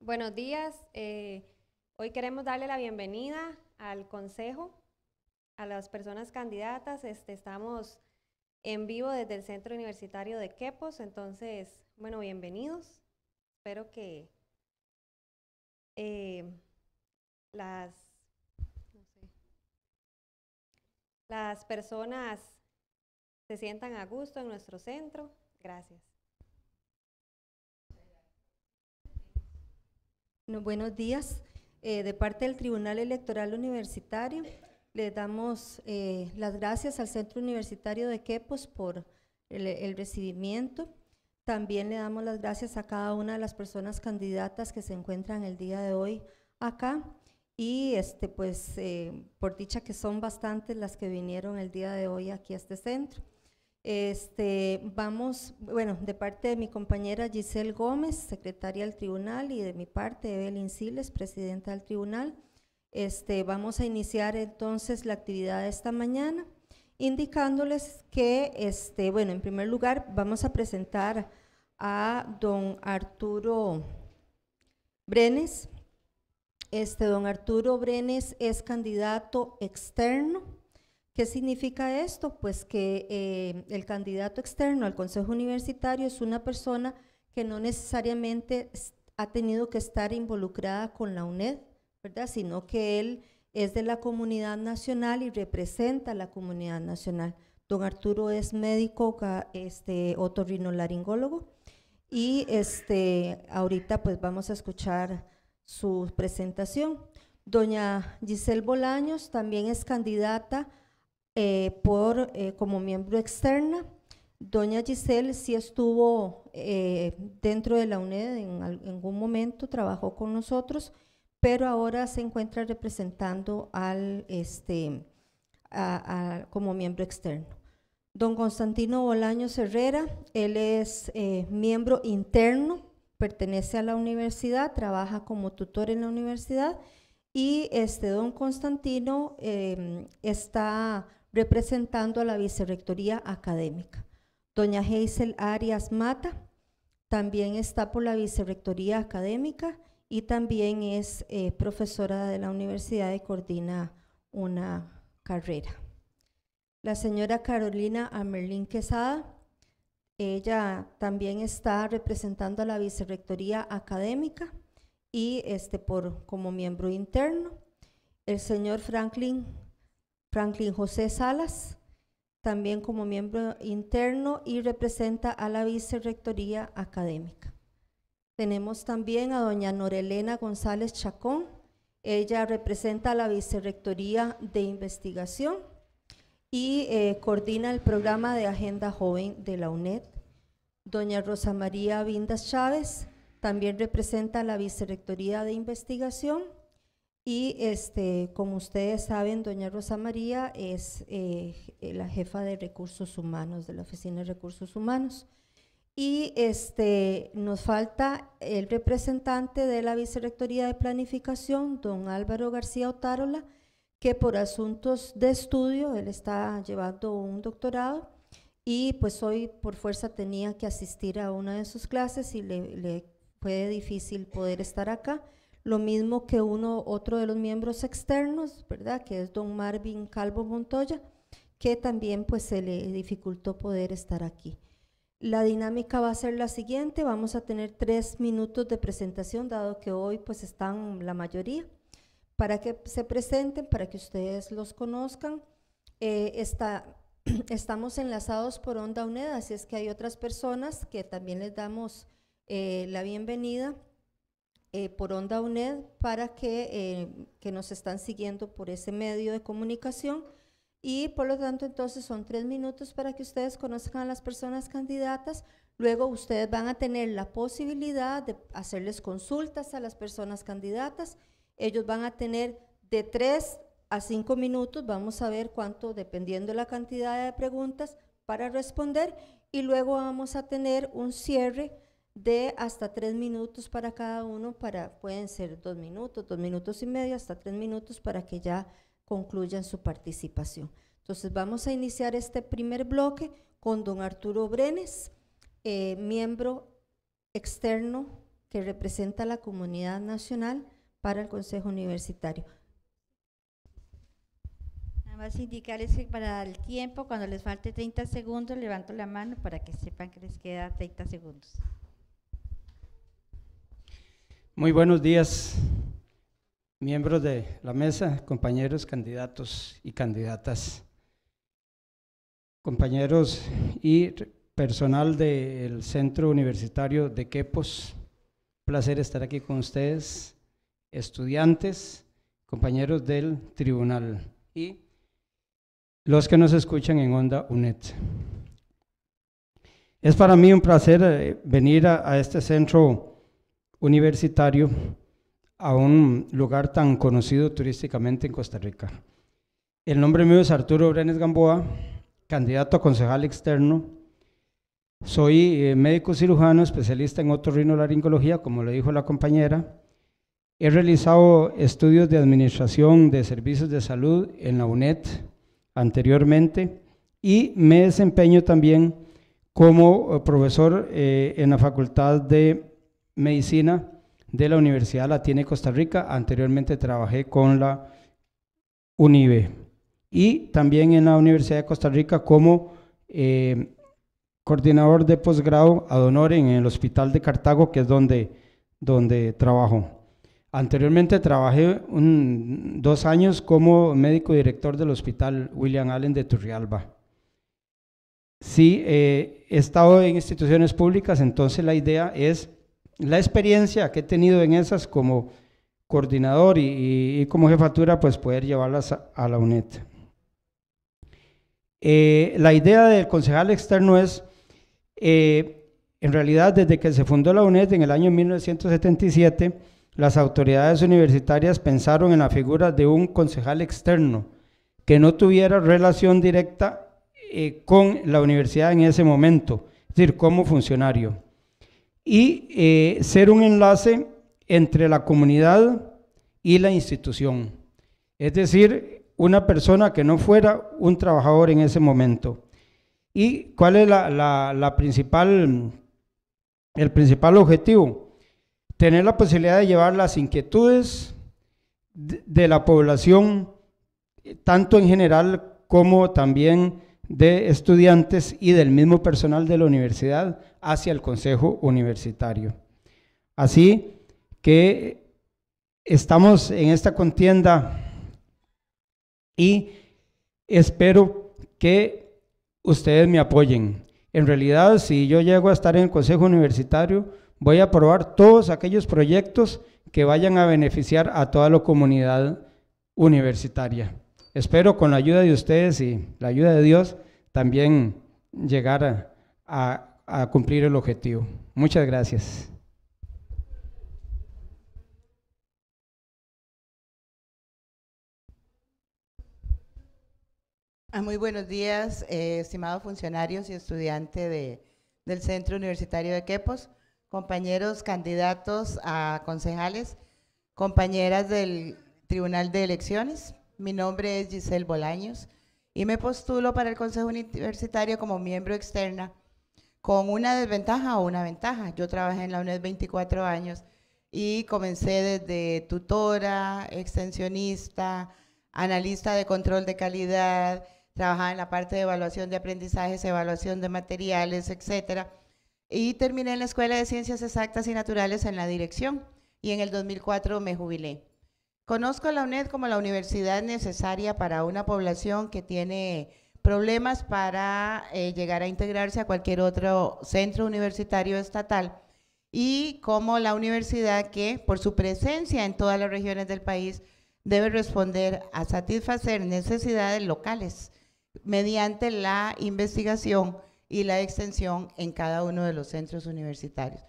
Buenos días. Eh, hoy queremos darle la bienvenida al Consejo, a las personas candidatas. Este, estamos en vivo desde el Centro Universitario de Quepos, entonces, bueno, bienvenidos. Espero que eh, las, las personas se sientan a gusto en nuestro centro. Gracias. buenos días. Eh, de parte del Tribunal Electoral Universitario, le damos eh, las gracias al Centro Universitario de Quepos por el, recibimiento. También le damos las gracias a cada una de las personas candidatas que se encuentran el día de hoy acá. Y este, pues, eh, por dicha que son bastantes las que vinieron el día de hoy aquí a este centro. Este, vamos, bueno, de parte de mi compañera Giselle Gómez, secretaria del tribunal, y de mi parte Evelyn Siles, presidenta del tribunal, este, vamos a iniciar entonces la actividad de esta mañana, indicándoles que, este, bueno, en primer lugar vamos a presentar a don Arturo Brenes. Este, don Arturo Brenes es candidato externo ¿Qué significa esto? Pues que eh, el candidato externo al Consejo Universitario es una persona que no necesariamente ha tenido que estar involucrada con la UNED, ¿verdad? Sino que él es de la comunidad nacional y representa a la comunidad nacional. Don Arturo es médico, este, otorrinolaringólogo, y este, ahorita pues vamos a escuchar su presentación. Doña Giselle Bolaños también es candidata eh, por, eh, como miembro externa. Doña Giselle sí estuvo eh, dentro de la UNED en algún momento, trabajó con nosotros, pero ahora se encuentra representando al, este, como miembro externo. Don Constantino Bolaños Herrera, él es miembro interno, pertenece a la universidad, trabaja como tutor en la universidad y este don Constantino está representando a la Vicerrectoría Académica. Doña Hazel Arias Mata también está por la Vicerrectoría Académica y también es eh, profesora de la universidad de coordina una carrera. La señora Carolina Amerlín Quesada, ella también está representando a la Vicerrectoría Académica y este por, como miembro interno. El señor Franklin Franklin José Salas, también como miembro interno y representa a la Vicerrectoría Académica. Tenemos también a doña Norelena González Chacón, ella representa a la Vicerrectoría de Investigación y eh, coordina el programa de Agenda Joven de la UNED. Doña Rosa María Vindas Chávez también representa a la Vicerrectoría de Investigación y este, como ustedes saben, doña Rosa María es eh, la jefa de recursos humanos, de la Oficina de Recursos Humanos. Y este, nos falta el representante de la Vicerrectoría de Planificación, don Álvaro García Otárola, que por asuntos de estudio, él está llevando un doctorado y pues hoy por fuerza tenía que asistir a una de sus clases y le fue difícil poder estar acá lo mismo que uno, otro de los miembros externos, ¿verdad? Que es don Marvin Calvo Montoya, que también pues se le dificultó poder estar aquí. La dinámica va a ser la siguiente, vamos a tener tres minutos de presentación, dado que hoy pues están la mayoría, para que se presenten, para que ustedes los conozcan. Eh, está, estamos enlazados por Onda Uneda, así es que hay otras personas que también les damos eh, la bienvenida eh, por Onda UNED para que, eh, que, nos están siguiendo por ese medio de comunicación. Y por lo tanto, entonces son tres minutos para que ustedes conozcan a las personas candidatas. Luego ustedes van a tener la posibilidad de hacerles consultas a las personas candidatas. Ellos van a tener de tres a cinco minutos, vamos a ver cuánto, dependiendo la cantidad de preguntas, para responder. Y luego vamos a tener un cierre de hasta tres minutos para cada uno, para, pueden ser dos minutos, dos minutos y medio, hasta tres minutos para que ya concluyan su participación. Entonces vamos a iniciar este primer bloque con don Arturo Brenes, eh, miembro externo que representa la comunidad nacional para el Consejo Universitario. Nada más indicarles que para el tiempo, cuando les falte 30 segundos, levanto la mano para que sepan que les queda 30 segundos. Muy buenos días, miembros de la mesa, compañeros, candidatos y candidatas, compañeros y personal del Centro Universitario de Quepos. Placer estar aquí con ustedes, estudiantes, compañeros del tribunal y los que nos escuchan en Onda UNED. Es para mí un placer eh, venir a este centro universitario a un lugar tan conocido turísticamente en Costa Rica. El nombre mío es Arturo Brenes Gamboa, candidato a concejal externo. Soy eh, médico cirujano, especialista en otorrinolaringología, como lo dijo la compañera. He realizado estudios de administración de servicios de salud en la UNED anteriormente y me desempeño también como eh, profesor eh, en la Facultad de Medicina de la Universidad Latina de Costa Rica. Anteriormente trabajé con la UNIBE y también en la Universidad de Costa Rica como eh, coordinador de posgrado ad honorem en el Hospital de Cartago, que es donde, donde trabajo. Anteriormente trabajé dos años como médico director del Hospital William Allen de Turrialba. Sí, eh, he estado en instituciones públicas, entonces la idea es la experiencia que he tenido en esas como coordinador y, como jefatura, pues poder llevarlas a, la UNED. Eh, la idea del concejal externo es, eh, en realidad, desde que se fundó la UNED en el año 1977, las autoridades universitarias pensaron en la figura de un concejal externo que no tuviera relación directa eh, con la universidad en ese momento, es decir, como funcionario y eh, ser un enlace entre la comunidad y la institución. Es decir, una persona que no fuera un trabajador en ese momento. ¿Y cuál es principal, el principal objetivo? Tener la posibilidad de llevar las inquietudes de la población, tanto en general como también de estudiantes y del mismo personal de la universidad hacia el Consejo Universitario. Así que estamos en esta contienda y espero que ustedes me apoyen. En realidad, si yo llego a estar en el Consejo Universitario, voy a aprobar todos aquellos proyectos que vayan a beneficiar a toda la comunidad universitaria. Espero con la ayuda de ustedes y la ayuda de Dios también llegar a, a cumplir el objetivo. Muchas gracias. Ah, muy buenos días, eh, estimados funcionarios y estudiantes de, del Centro Universitario de Quepos, compañeros candidatos a concejales, compañeras del Tribunal de Elecciones. Mi nombre es Giselle Bolaños y me postulo para el Consejo Universitario como miembro externa con una desventaja o una ventaja. Yo trabajé en la UNED 24 años y comencé desde tutora, extensionista, analista de control de calidad, trabajaba en la parte de evaluación de aprendizajes, evaluación de materiales, etc. Y terminé en la Escuela de Ciencias Exactas y Naturales en la dirección y en el 2004 me jubilé. Conozco a la UNED como la universidad necesaria para una población que tiene problemas para eh, llegar a integrarse a cualquier otro centro universitario estatal y como la universidad que por su presencia en todas las regiones del país debe responder a satisfacer necesidades locales mediante la investigación y la extensión en cada uno de los centros universitarios.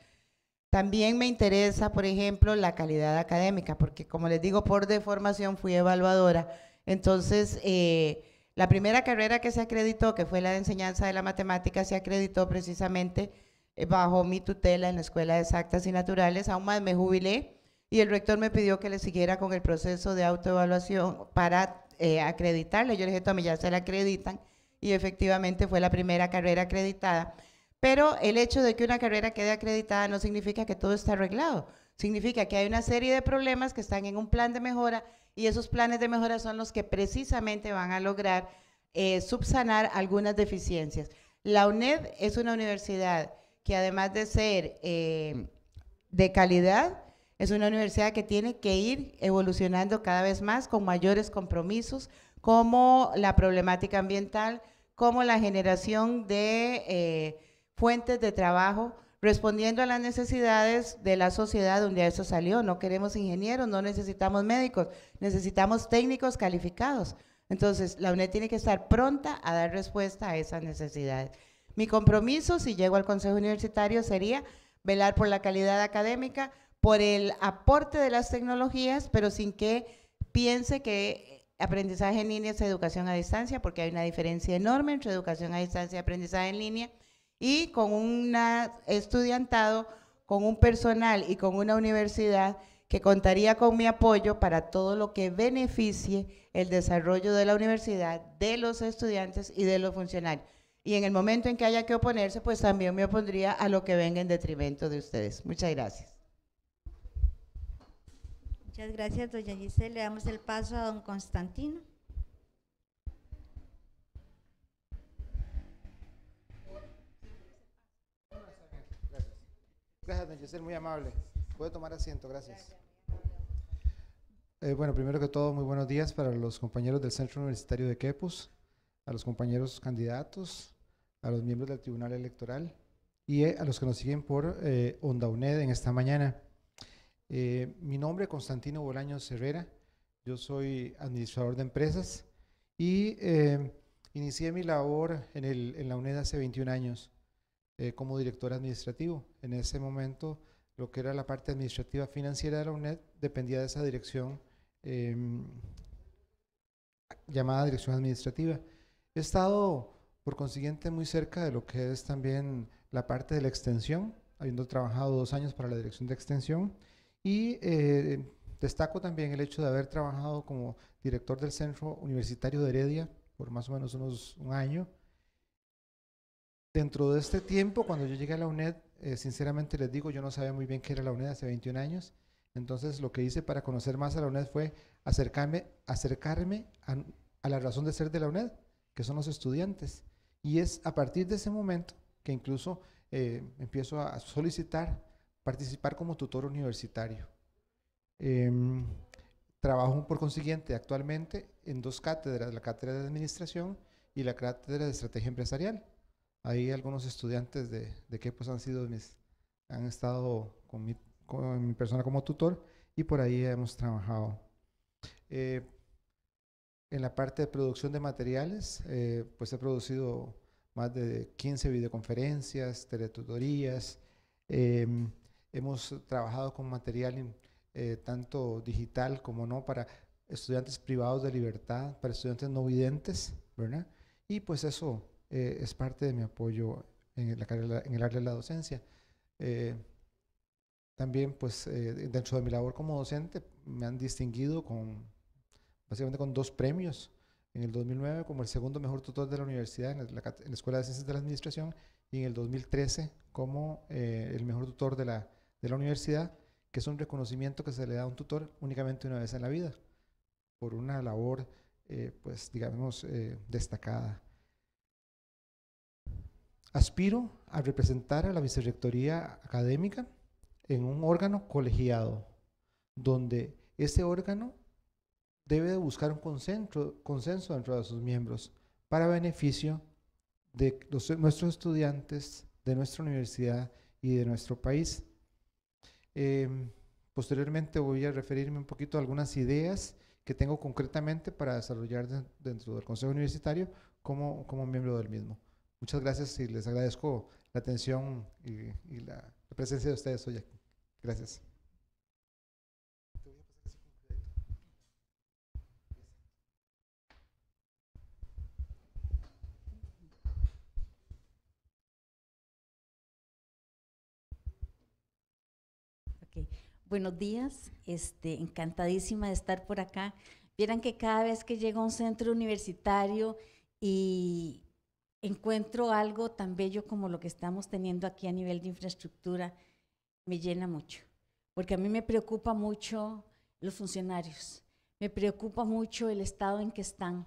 También me interesa, por ejemplo, la calidad académica, porque como les digo, por deformación fui evaluadora. Entonces, eh, la primera carrera que se acreditó, que fue la de enseñanza de la matemática, se acreditó precisamente eh, bajo mi tutela en la Escuela de Exactas y Naturales. Aún más me jubilé y el rector me pidió que le siguiera con el proceso de autoevaluación para eh, acreditarle. Yo le dije, Tommy, ya se la acreditan y efectivamente fue la primera carrera acreditada. Pero el hecho de que una carrera quede acreditada no significa que todo está arreglado. Significa que hay una serie de problemas que están en un plan de mejora y esos planes de mejora son los que precisamente van a lograr eh, subsanar algunas deficiencias. La UNED es una universidad que además de ser eh, de calidad, es una universidad que tiene que ir evolucionando cada vez más con mayores compromisos, como la problemática ambiental, como la generación de eh, fuentes de trabajo respondiendo a las necesidades de la sociedad donde eso salió. No queremos ingenieros, no necesitamos médicos, necesitamos técnicos calificados. Entonces, la UNED tiene que estar pronta a dar respuesta a esas necesidades. Mi compromiso, si llego al Consejo Universitario, sería velar por la calidad académica, por el aporte de las tecnologías, pero sin que piense que aprendizaje en línea es educación a distancia, porque hay una diferencia enorme entre educación a distancia y aprendizaje en línea y con un estudiantado, con un personal y con una universidad que contaría con mi apoyo para todo lo que beneficie el desarrollo de la universidad, de los estudiantes y de los funcionarios. Y en el momento en que haya que oponerse, pues también me opondría a lo que venga en detrimento de ustedes. Muchas gracias. Muchas gracias, doña Giselle. Le damos el paso a don Constantino. Gracias, don Giselle, muy amable. Puede tomar asiento, gracias. Eh, bueno, primero que todo, muy buenos días para los compañeros del Centro Universitario de Quepus, a los compañeros candidatos, a los miembros del Tribunal Electoral y eh, a los que nos siguen por eh, Onda UNED en esta mañana. mi nombre es Constantino Bolaños Herrera, yo soy administrador de empresas y inicié mi labor en, en la UNED hace 21 años. Eh, como director administrativo. En ese momento, lo que era la parte administrativa financiera de la UNED dependía de esa dirección em, llamada dirección administrativa. He estado, por consiguiente, muy cerca de lo que es también la parte de la extensión, habiendo trabajado dos años para la dirección de extensión. Y eh, destaco también el hecho de haber trabajado como director del Centro Universitario de Heredia por más o menos unos un año, Dentro de este tiempo, cuando yo llegué a la UNED, eh, sinceramente les digo, yo no sabía muy bien qué era la UNED hace 21 años. Entonces lo que hice para conocer más a la UNED fue acercarme, acercarme a, la razón de ser de la UNED, que son los estudiantes. Y es a partir de ese momento que incluso eh, empiezo a solicitar participar como tutor universitario. Em, trabajo por consiguiente actualmente en dos cátedras, la cátedra de administración y la cátedra de estrategia empresarial. Hay algunos estudiantes de, de que pues han sido mis, han estado con mi, mi persona como tutor y por ahí hemos trabajado. Eh, en la parte de producción de materiales, eh, pues he producido más de 15 videoconferencias, teletutorías. Em, hemos trabajado con material em, eh, tanto digital como no para estudiantes privados de libertad, para estudiantes no videntes, ¿verdad? Y pues eso eh, es parte de mi apoyo en, la, en el área de la docencia. Eh, también, pues, eh, dentro de mi labor como docente, me han distinguido con, básicamente con dos premios. En el 2009 como el segundo mejor tutor de la universidad en la, Escuela de Ciencias de la Administración y en el 2013 como el mejor tutor de la, de la universidad, que es un reconocimiento que se le da a un tutor únicamente una vez en la vida, por una labor, pues, digamos, destacada. Aspiro a representar a la vicerrectoría académica en un órgano colegiado, donde ese órgano debe buscar un consenso, consenso dentro de sus miembros para beneficio de nuestros estudiantes, de nuestra universidad y de nuestro país. Em, posteriormente voy a referirme un poquito a algunas ideas que tengo concretamente para desarrollar dentro del Consejo Universitario como, como miembro del mismo. Muchas gracias y les agradezco la atención y, la, presencia de ustedes hoy aquí. Gracias. Buenos días, este, encantadísima de estar por acá. Vieran que cada vez que llego a un centro universitario y, encuentro algo tan bello como lo que estamos teniendo aquí a nivel de infraestructura, me llena mucho, porque a mí me preocupa mucho los funcionarios, me preocupa mucho el estado en que están.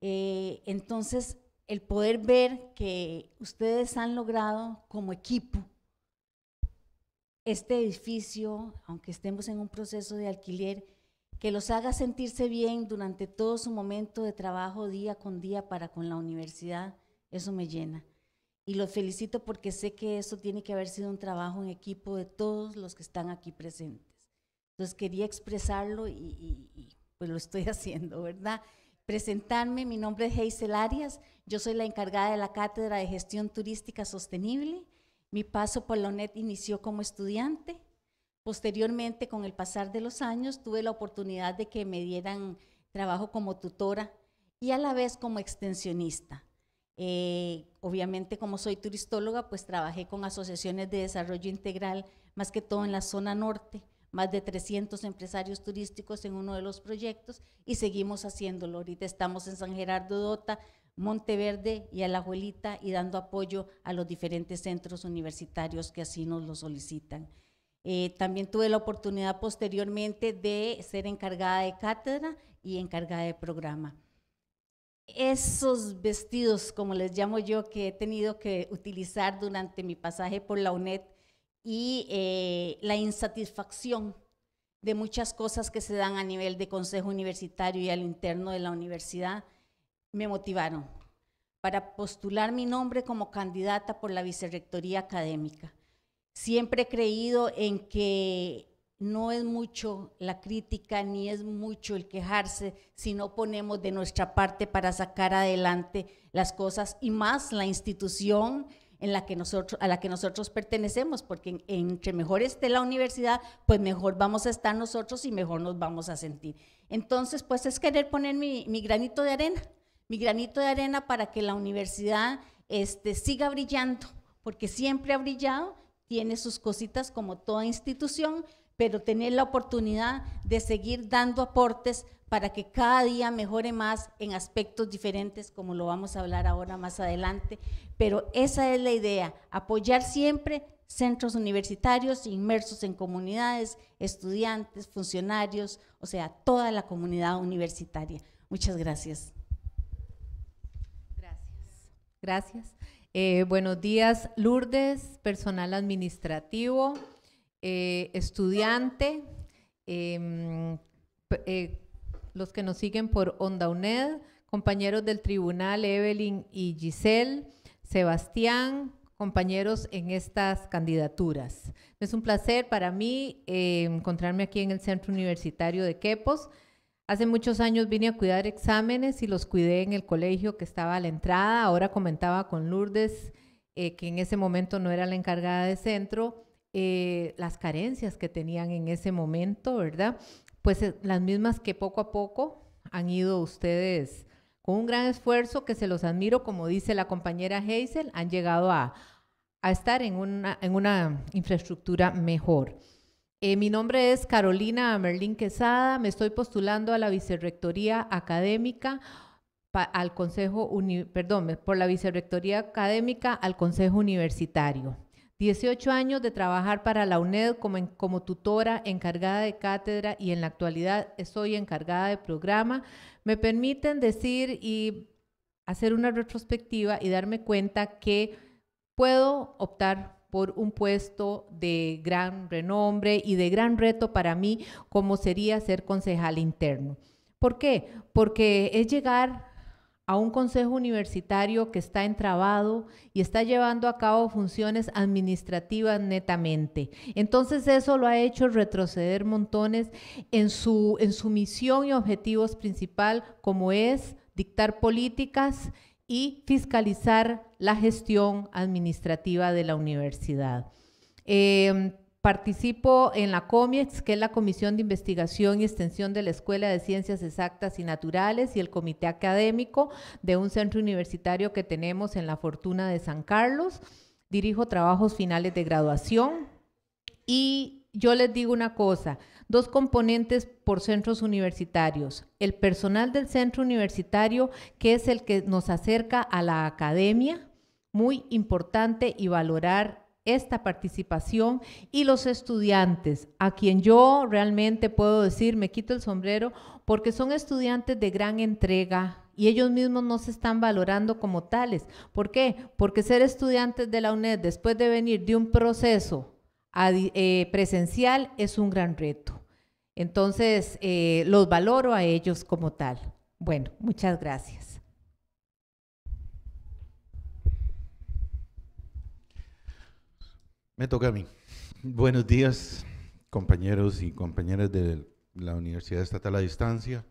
Eh, entonces, el poder ver que ustedes han logrado como equipo este edificio, aunque estemos en un proceso de alquiler, que los haga sentirse bien durante todo su momento de trabajo día con día para con la universidad eso me llena. Y lo felicito porque sé que eso tiene que haber sido un trabajo en equipo de todos los que están aquí presentes. Entonces quería expresarlo y, y pues lo estoy haciendo, ¿verdad? Presentarme, mi nombre es Hazel Arias, yo soy la encargada de la Cátedra de Gestión Turística Sostenible. Mi paso por la UNED inició como estudiante. Posteriormente, con el pasar de los años, tuve la oportunidad de que me dieran trabajo como tutora y a la vez como extensionista. Eh, obviamente, como soy turistóloga, pues trabajé con asociaciones de desarrollo integral, más que todo en la zona norte, más de 300 empresarios turísticos en uno de los proyectos y seguimos haciéndolo. Ahorita estamos en San Gerardo Dota, Monteverde y Alajuelita y dando apoyo a los diferentes centros universitarios que así nos lo solicitan. Eh, también tuve la oportunidad posteriormente de ser encargada de cátedra y encargada de programa esos vestidos, como les llamo yo, que he tenido que utilizar durante mi pasaje por la UNED y eh, la insatisfacción de muchas cosas que se dan a nivel de consejo universitario y al interno de la universidad, me motivaron para postular mi nombre como candidata por la vicerrectoría académica. Siempre he creído en que no es mucho la crítica ni es mucho el quejarse si no ponemos de nuestra parte para sacar adelante las cosas y más la institución en la que nosotros, a la que nosotros pertenecemos, porque entre mejor esté la universidad, pues mejor vamos a estar nosotros y mejor nos vamos a sentir. Entonces, pues es querer poner mi, mi granito de arena, mi granito de arena para que la universidad este, siga brillando, porque siempre ha brillado, tiene sus cositas como toda institución, pero tener la oportunidad de seguir dando aportes para que cada día mejore más en aspectos diferentes, como lo vamos a hablar ahora más adelante. Pero esa es la idea, apoyar siempre centros universitarios inmersos en comunidades, estudiantes, funcionarios, o sea, toda la comunidad universitaria. Muchas gracias. Gracias. Gracias. Eh, buenos días, Lourdes, personal administrativo. Eh, estudiante, em, eh, los que nos siguen por Onda UNED, compañeros del tribunal Evelyn y Giselle, Sebastián, compañeros en estas candidaturas. Es un placer para mí em, encontrarme aquí en el Centro Universitario de Quepos. Hace muchos años vine a cuidar exámenes y los cuidé en el colegio que estaba a la entrada. Ahora comentaba con Lourdes, eh, que en ese momento no era la encargada de centro, eh, las carencias que tenían en ese momento, ¿verdad? Pues eh, las mismas que poco a poco han ido ustedes con un gran esfuerzo que se los admiro, como dice la compañera Hazel, han llegado a, estar en una, infraestructura mejor. Eh, mi nombre es Carolina Merlín Quesada, me estoy postulando a la Vicerrectoría Académica, al Consejo, por la Vicerrectoría Académica al Consejo Universitario. 18 años de trabajar para la UNED como, como, tutora encargada de cátedra y en la actualidad soy encargada de programa, me permiten decir y hacer una retrospectiva y darme cuenta que puedo optar por un puesto de gran renombre y de gran reto para mí, como sería ser concejal interno. ¿Por qué? Porque es llegar a un consejo universitario que está entrabado y está llevando a cabo funciones administrativas netamente. Entonces eso lo ha hecho retroceder montones en su, en su misión y objetivos principal, como es dictar políticas y fiscalizar la gestión administrativa de la universidad. Eh, Participo en la COMIEX, que es la Comisión de Investigación y Extensión de la Escuela de Ciencias Exactas y Naturales y el Comité Académico de un centro universitario que tenemos en la Fortuna de San Carlos. Dirijo trabajos finales de graduación y yo les digo una cosa, dos componentes por centros universitarios. El personal del centro universitario, que es el que nos acerca a la academia, muy importante y valorar esta participación y los estudiantes, a quien yo realmente puedo decir, me quito el sombrero, porque son estudiantes de gran entrega y ellos mismos no se están valorando como tales. ¿Por qué? Porque ser estudiantes de la UNED después de venir de un proceso eh, presencial es un gran reto. Entonces, eh, los valoro a ellos como tal. Bueno, muchas gracias. Me toca a mí. Buenos días, compañeros y compañeras de la Universidad Estatal a Distancia.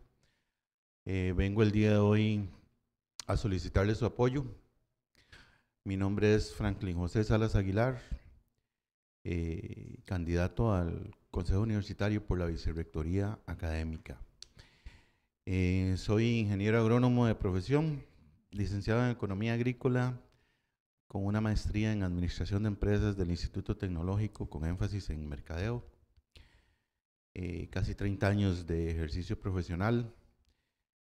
Eh, vengo el día de hoy a solicitarles su apoyo. Mi nombre es Franklin José Salas Aguilar, eh, candidato al Consejo Universitario por la Vicerrectoría Académica. Eh, soy ingeniero agrónomo de profesión, licenciado en Economía Agrícola con una maestría en Administración de Empresas del Instituto Tecnológico con énfasis en mercadeo, eh, casi 30 años de ejercicio profesional,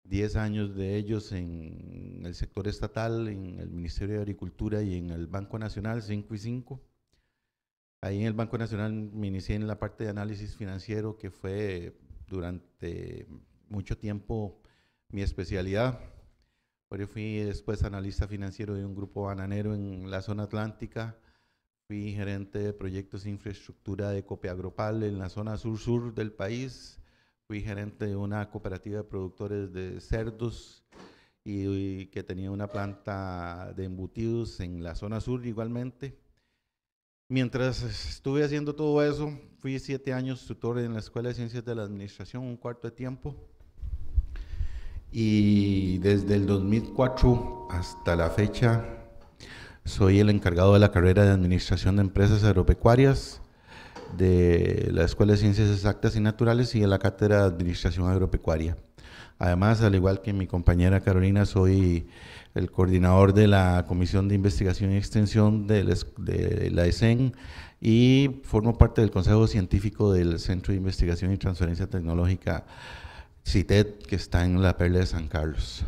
10 años de ellos en el sector estatal, en el Ministerio de Agricultura y en el Banco Nacional, 5 y 5. Ahí en el Banco Nacional me inicié en la parte de análisis financiero que fue durante mucho tiempo mi especialidad fui después analista financiero de un grupo bananero en la zona atlántica. Fui gerente de proyectos de infraestructura de copia agropal en la zona sur-sur del país. Fui gerente de una cooperativa de productores de cerdos y, y que tenía una planta de embutidos en la zona sur igualmente. Mientras estuve haciendo todo eso, fui siete años tutor en la Escuela de Ciencias de la Administración, un cuarto de tiempo y desde el 2004 hasta la fecha soy el encargado de la carrera de Administración de Empresas Agropecuarias de la Escuela de Ciencias Exactas y Naturales y de la Cátedra de Administración Agropecuaria. Además, al igual que mi compañera Carolina, soy el coordinador de la Comisión de Investigación y Extensión de la ESEN y formo parte del Consejo Científico del Centro de Investigación y Transferencia Tecnológica CITED, que está en la Perla de San Carlos.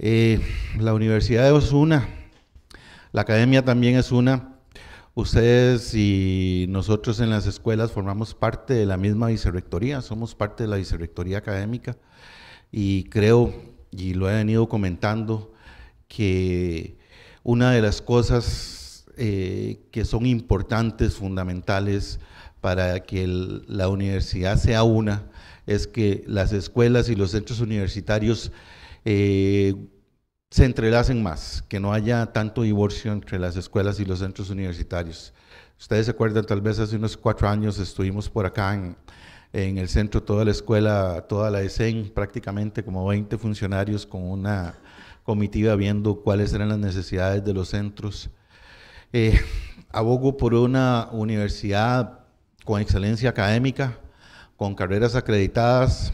Eh, la Universidad es una, la academia también es una. Ustedes y nosotros en las escuelas formamos parte de la misma vicerrectoría, somos parte de la vicerrectoría académica y creo, y lo he venido comentando, que una de las cosas eh, que son importantes, fundamentales para que la universidad sea una, es que las escuelas y los centros universitarios eh, se entrelacen más, que no haya tanto divorcio entre las escuelas y los centros universitarios. Ustedes se acuerdan, tal vez hace unos cuatro años estuvimos por acá en, el centro, toda la escuela, toda la ESEN, prácticamente como 20 funcionarios con una comitiva viendo cuáles eran las necesidades de los centros. Eh, abogo por una universidad con excelencia académica, con carreras acreditadas,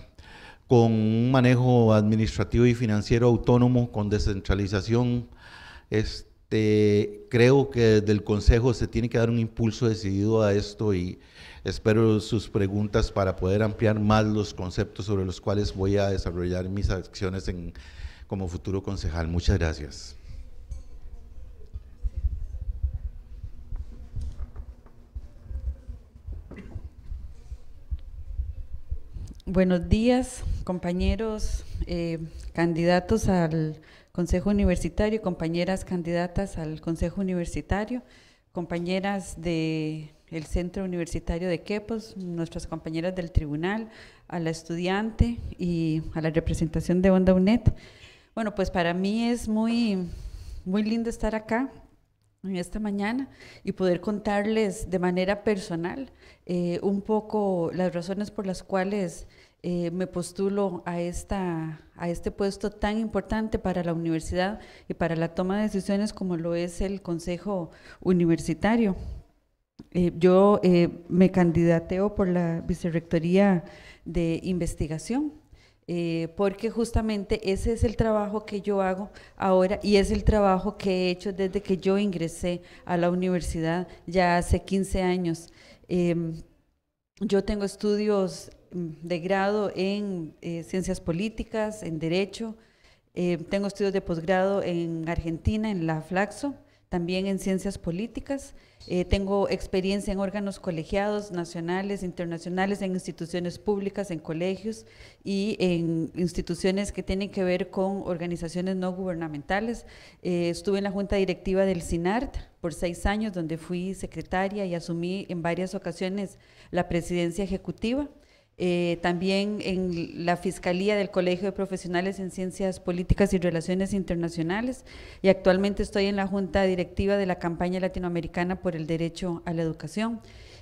con un manejo administrativo y financiero autónomo, con descentralización. Este, creo que desde el Consejo se tiene que dar un impulso decidido a esto y espero sus preguntas para poder ampliar más los conceptos sobre los cuales voy a desarrollar mis acciones como futuro concejal. Muchas gracias. Buenos días, compañeros, eh, candidatos al Consejo Universitario, compañeras candidatas al Consejo Universitario, compañeras del Centro Universitario de Quepos, nuestras compañeras del tribunal, a la estudiante y a la representación de Onda UNED. Bueno, pues para mí es muy, muy lindo estar acá esta mañana y poder contarles de manera personal eh, un poco las razones por las cuales eh, me postulo a, este puesto tan importante para la universidad y para la toma de decisiones como lo es el Consejo Universitario. Eh, yo me candidateo por la Vicerrectoría de Investigación eh, porque justamente ese es el trabajo que yo hago ahora y es el trabajo que he hecho desde que yo ingresé a la universidad ya hace 15 años. Em, yo tengo estudios mm, de grado en eh, ciencias políticas, en derecho, em, tengo estudios de posgrado en Argentina, en la Flaxo, también en ciencias políticas. Eh, tengo experiencia en órganos colegiados nacionales, internacionales, en instituciones públicas, en colegios y en instituciones que tienen que ver con organizaciones no gubernamentales. Eh, estuve en la junta directiva del SINART por seis años, donde fui secretaria y asumí en varias ocasiones la presidencia ejecutiva. Eh, también en la Fiscalía del Colegio de Profesionales en Ciencias Políticas y Relaciones Internacionales y actualmente estoy en la Junta Directiva de la Campaña Latinoamericana por el Derecho a la Educación.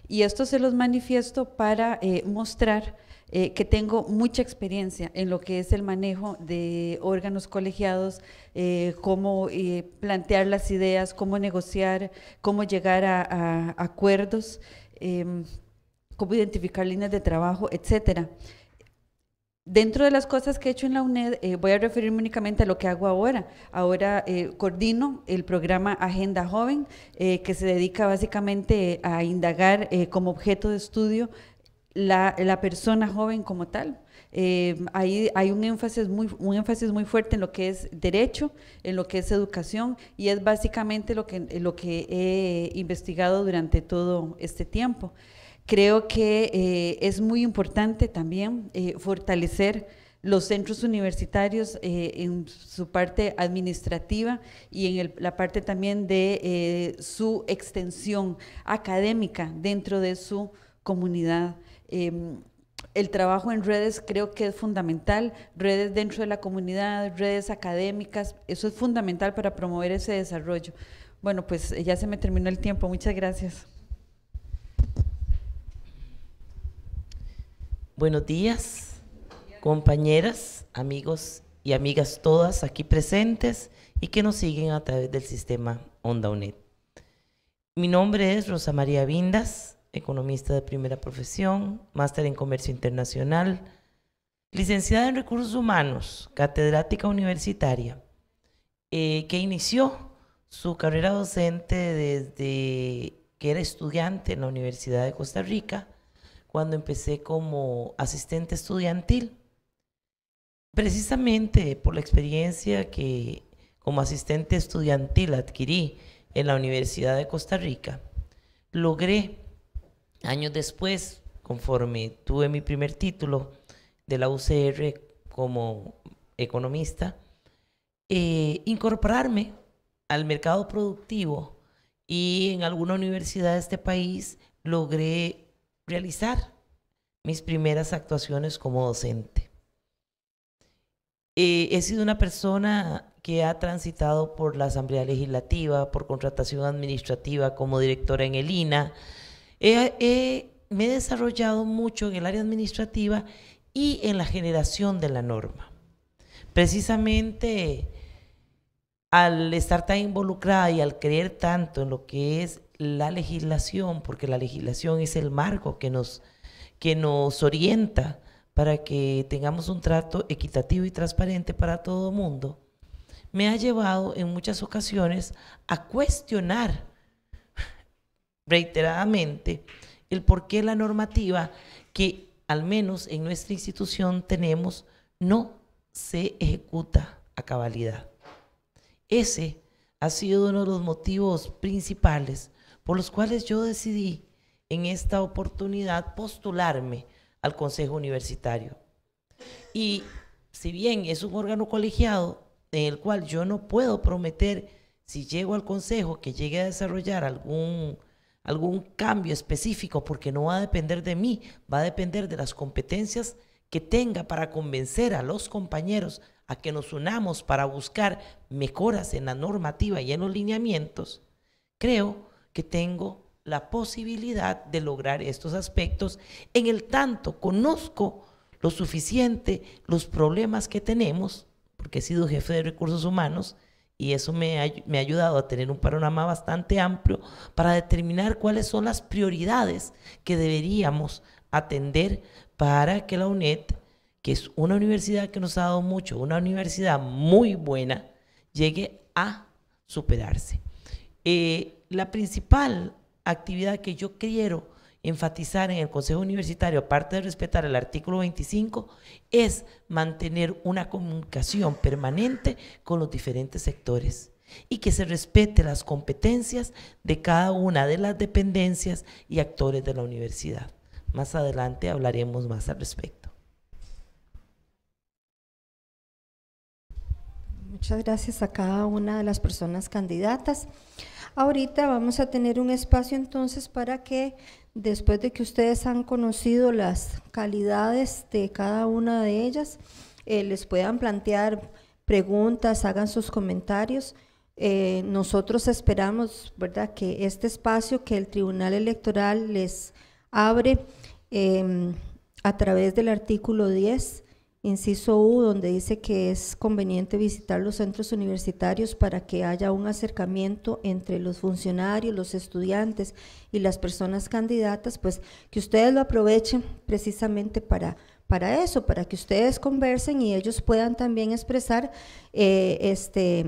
Y esto se los manifiesto para eh, mostrar eh, que tengo mucha experiencia en lo que es el manejo de órganos colegiados, cómo plantear las ideas, cómo negociar, cómo llegar a acuerdos. Em, cómo identificar líneas de trabajo, etcétera. Dentro de las cosas que he hecho en la UNED, eh, voy a referirme únicamente a lo que hago ahora. Ahora eh, coordino el programa Agenda Joven, eh, que se dedica básicamente a indagar como objeto de estudio la, la persona joven como tal. ahí hay un énfasis, muy, un énfasis muy fuerte en lo que es derecho, en lo que es educación, y es básicamente lo que, lo que he investigado durante todo este tiempo. Creo que eh, es muy importante también eh, fortalecer los centros universitarios eh, en su parte administrativa y en la parte también de su extensión académica dentro de su comunidad. Em, el trabajo en redes creo que es fundamental, redes dentro de la comunidad, redes académicas, eso es fundamental para promover ese desarrollo. Bueno, pues ya se me terminó el tiempo, muchas gracias. Buenos días, compañeras, amigos y amigas todas aquí presentes y que nos siguen a través del sistema Onda UNED. Mi nombre es Rosa María Vindas, economista de primera profesión, máster en comercio internacional, licenciada en recursos humanos, catedrática universitaria, eh, que inició su carrera docente desde que era estudiante en la Universidad de Costa Rica cuando empecé como asistente estudiantil. Precisamente por la experiencia que como asistente estudiantil adquirí en la Universidad de Costa Rica, logré años después, conforme tuve mi primer título de la UCR como economista, eh, incorporarme al mercado productivo y en alguna universidad de este país logré realizar mis primeras actuaciones como docente. Eh, he sido una persona que ha transitado por la Asamblea Legislativa, por contratación administrativa como directora en el INA. me he desarrollado mucho en el área administrativa y en la generación de la norma. Precisamente al estar tan involucrada y al creer tanto en lo que es la legislación, porque la legislación es el marco que nos, que nos orienta para que tengamos un trato equitativo y transparente para todo el mundo, me ha llevado en muchas ocasiones a cuestionar reiteradamente el por qué la normativa que al menos en nuestra institución tenemos no se ejecuta a cabalidad. Ese ha sido uno de los motivos principales por los cuales yo decidí en esta oportunidad postularme al Consejo Universitario. Y si bien es un órgano colegiado en el cual yo no puedo prometer si llego al Consejo que llegue a desarrollar algún, algún cambio específico, porque no va a depender de mí, va a depender de las competencias que tenga para convencer a los compañeros a que nos unamos para buscar mejoras en la normativa y en los lineamientos, creo que tengo la posibilidad de lograr estos aspectos en el tanto conozco lo suficiente los problemas que tenemos, porque he sido jefe de recursos humanos y eso me ha, ayudado a tener un panorama bastante amplio para determinar cuáles son las prioridades que deberíamos atender para que la UNED, que es una universidad que nos ha dado mucho, una universidad muy buena, llegue a superarse. Eh, la principal actividad que yo quiero enfatizar en el Consejo Universitario, aparte de respetar el artículo 25, es mantener una comunicación permanente con los diferentes sectores y que se respete las competencias de cada una de las dependencias y actores de la universidad. Más adelante hablaremos más al respecto. Muchas gracias a cada una de las personas candidatas. Ahorita vamos a tener un espacio entonces para que después de que ustedes han conocido las calidades de cada una de ellas, eh, les puedan plantear preguntas, hagan sus comentarios. Eh, nosotros esperamos, ¿verdad?, que este espacio que el Tribunal Electoral les abre em, a través del artículo 10 inciso U, donde dice que es conveniente visitar los centros universitarios para que haya un acercamiento entre los funcionarios, los estudiantes y las personas candidatas, pues que ustedes lo aprovechen precisamente para, para eso, para que ustedes conversen y ellos puedan también expresar eh, este,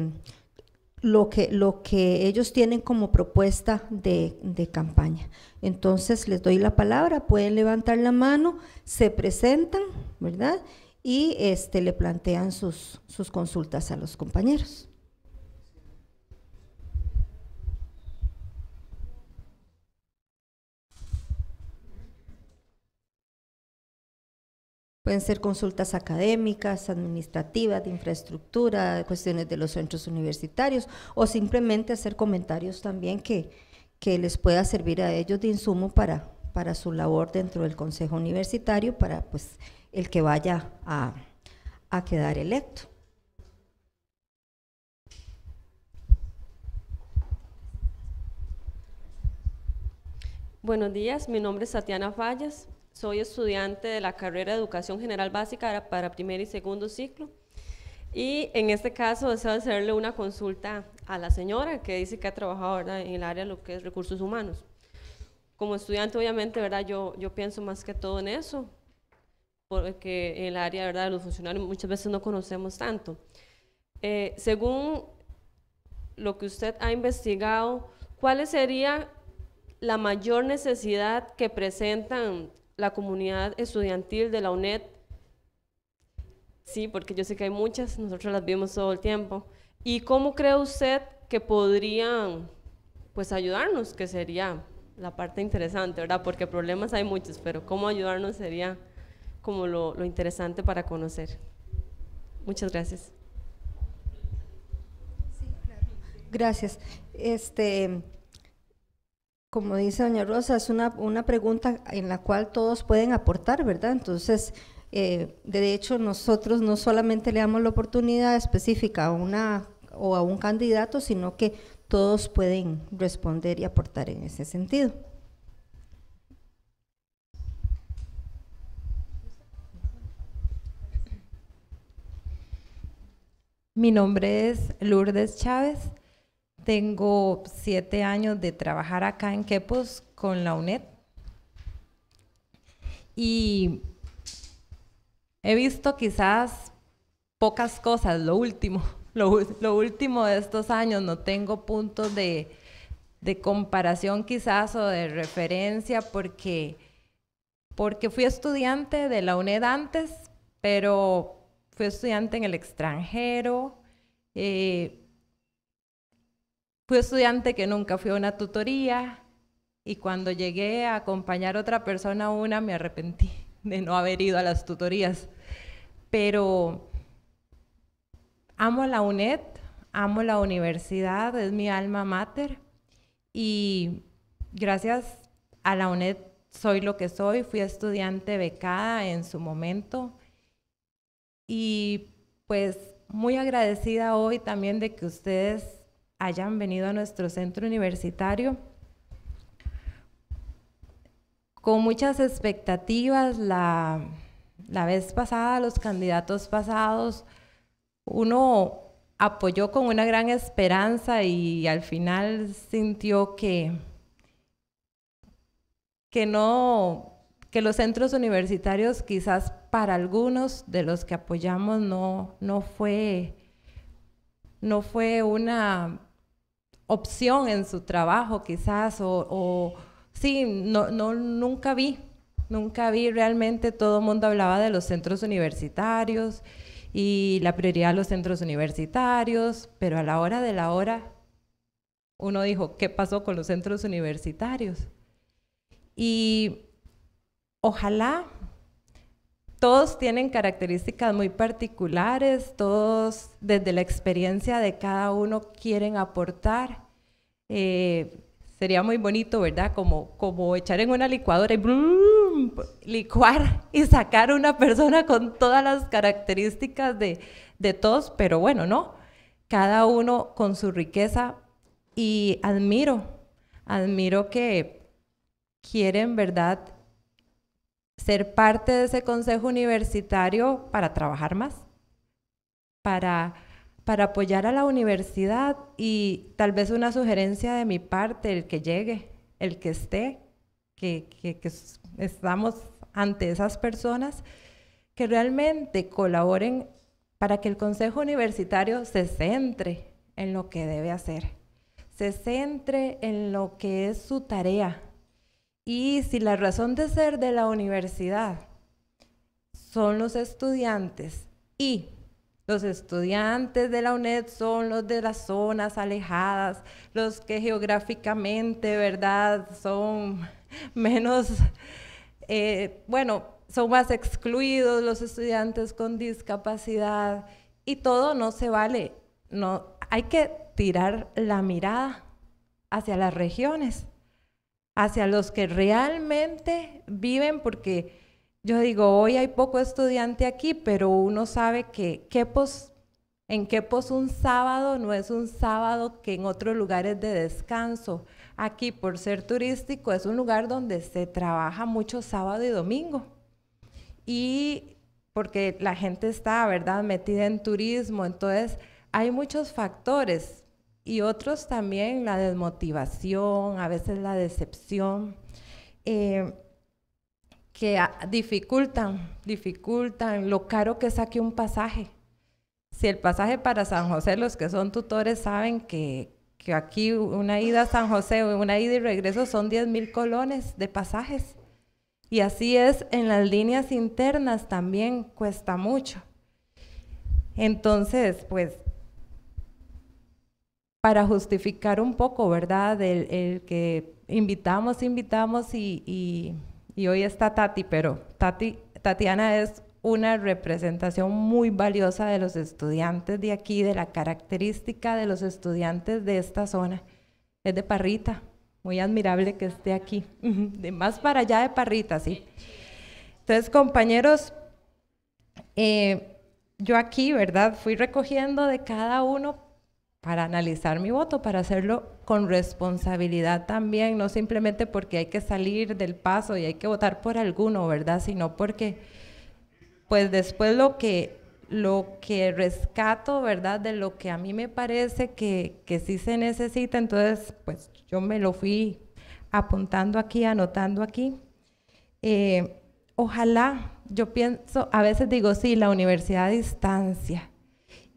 lo, que, lo que ellos tienen como propuesta de, de campaña. Entonces les doy la palabra, pueden levantar la mano, se presentan, ¿verdad? y este, le plantean sus, sus consultas a los compañeros. Pueden ser consultas académicas, administrativas, de infraestructura, cuestiones de los centros universitarios o simplemente hacer comentarios también que, que les pueda servir a ellos de insumo para, para su labor dentro del consejo universitario, para pues el que vaya a, quedar electo. Buenos días, mi nombre es Tatiana Fallas, soy estudiante de la carrera de Educación General Básica para primer y segundo ciclo. Y en este caso deseo hacerle una consulta a la señora que dice que ha trabajado en el área de lo que es recursos humanos. Como estudiante, obviamente, ¿verdad? Yo, yo pienso más que todo en eso, porque el área ¿verdad? de los funcionarios muchas veces no conocemos tanto. Eh, según lo que usted ha investigado, ¿cuál sería la mayor necesidad que presentan la comunidad estudiantil de la UNED? Sí, porque yo sé que hay muchas, nosotros las vimos todo el tiempo. ¿Y cómo cree usted que podrían pues ayudarnos? Que sería la parte interesante, ¿verdad? Porque problemas hay muchos, pero cómo ayudarnos sería como lo, interesante para conocer. Muchas gracias. Gracias. Este, como dice doña Rosa, es una, una, pregunta en la cual todos pueden aportar, ¿verdad? Entonces, eh, de hecho, nosotros no solamente le damos la oportunidad específica a una o a un candidato, sino que todos pueden responder y aportar en ese sentido. Mi nombre es Lourdes Chávez. Tengo siete años de trabajar acá en Quepos con la UNED. Y he visto quizás pocas cosas, lo último, lo, último de estos años. No tengo puntos de, comparación quizás o de referencia porque, porque fui estudiante de la UNED antes, pero fui estudiante en el extranjero, eh, fui estudiante que nunca fui a una tutoría y cuando llegué a acompañar a otra persona a una me arrepentí de no haber ido a las tutorías. Pero amo la UNED, amo la universidad, es mi alma mater y gracias a la UNED soy lo que soy, fui estudiante becada en su momento y pues muy agradecida hoy también de que ustedes hayan venido a nuestro centro universitario con muchas expectativas. La, vez pasada, los candidatos pasados, uno apoyó con una gran esperanza y al final sintió que, que no, que los centros universitarios quizás para algunos de los que apoyamos no, no, fue, no fue una opción en su trabajo quizás o, sí, no, no, nunca vi, nunca vi realmente, todo el mundo hablaba de los centros universitarios y la prioridad de los centros universitarios, pero a la hora de la hora uno dijo, ¿qué pasó con los centros universitarios? Y ojalá todos tienen características muy particulares, todos desde la experiencia de cada uno quieren aportar. Eh, sería muy bonito, ¿verdad? Como, como echar en una licuadora y licuar y sacar una persona con todas las características de, de todos, pero bueno, no. Cada uno con su riqueza y admiro, admiro que quieren, ¿verdad? ser parte de ese consejo universitario para trabajar más, para, apoyar a la universidad y tal vez una sugerencia de mi parte, el que llegue, el que esté, que, que estamos ante esas personas, que realmente colaboren para que el consejo universitario se centre en lo que debe hacer, se centre en lo que es su tarea, y si la razón de ser de la universidad son los estudiantes y los estudiantes de la UNED son los de las zonas alejadas, los que geográficamente, ¿verdad?, son menos, eh, bueno, son más excluidos los estudiantes con discapacidad y todo no se vale. No, hay que tirar la mirada hacia las regiones hacia los que realmente viven, porque yo digo, hoy hay poco estudiante aquí, pero uno sabe que qué en qué pos un sábado no es un sábado que en otros lugares de descanso. Aquí, por ser turístico, es un lugar donde se trabaja mucho sábado y domingo. Y porque la gente está, ¿verdad?, metida en turismo, entonces hay muchos factores y otros también la desmotivación, a veces la decepción, eh, que dificultan, dificultan lo caro que aquí un pasaje. Si el pasaje para San José, los que son tutores saben que, que aquí una ida a San José, una ida y regreso son 10 mil colones de pasajes. Y así es en las líneas internas también cuesta mucho. Entonces, pues para justificar un poco, ¿verdad? El, que invitamos, invitamos y, hoy está Tati, pero Tati, Tatiana es una representación muy valiosa de los estudiantes de aquí, de la característica de los estudiantes de esta zona. Es de Parrita, muy admirable que esté aquí, de más para allá de Parrita, sí. Entonces, compañeros, eh, yo aquí, ¿verdad? Fui recogiendo de cada uno para analizar mi voto, para hacerlo con responsabilidad también, no simplemente porque hay que salir del paso y hay que votar por alguno, ¿verdad? Sino porque, pues después lo que, lo que rescato, ¿verdad? De lo que a mí me parece que, que sí se necesita, entonces, pues yo me lo fui apuntando aquí, anotando aquí. Eh, ojalá, yo pienso, a veces digo, sí, la universidad a distancia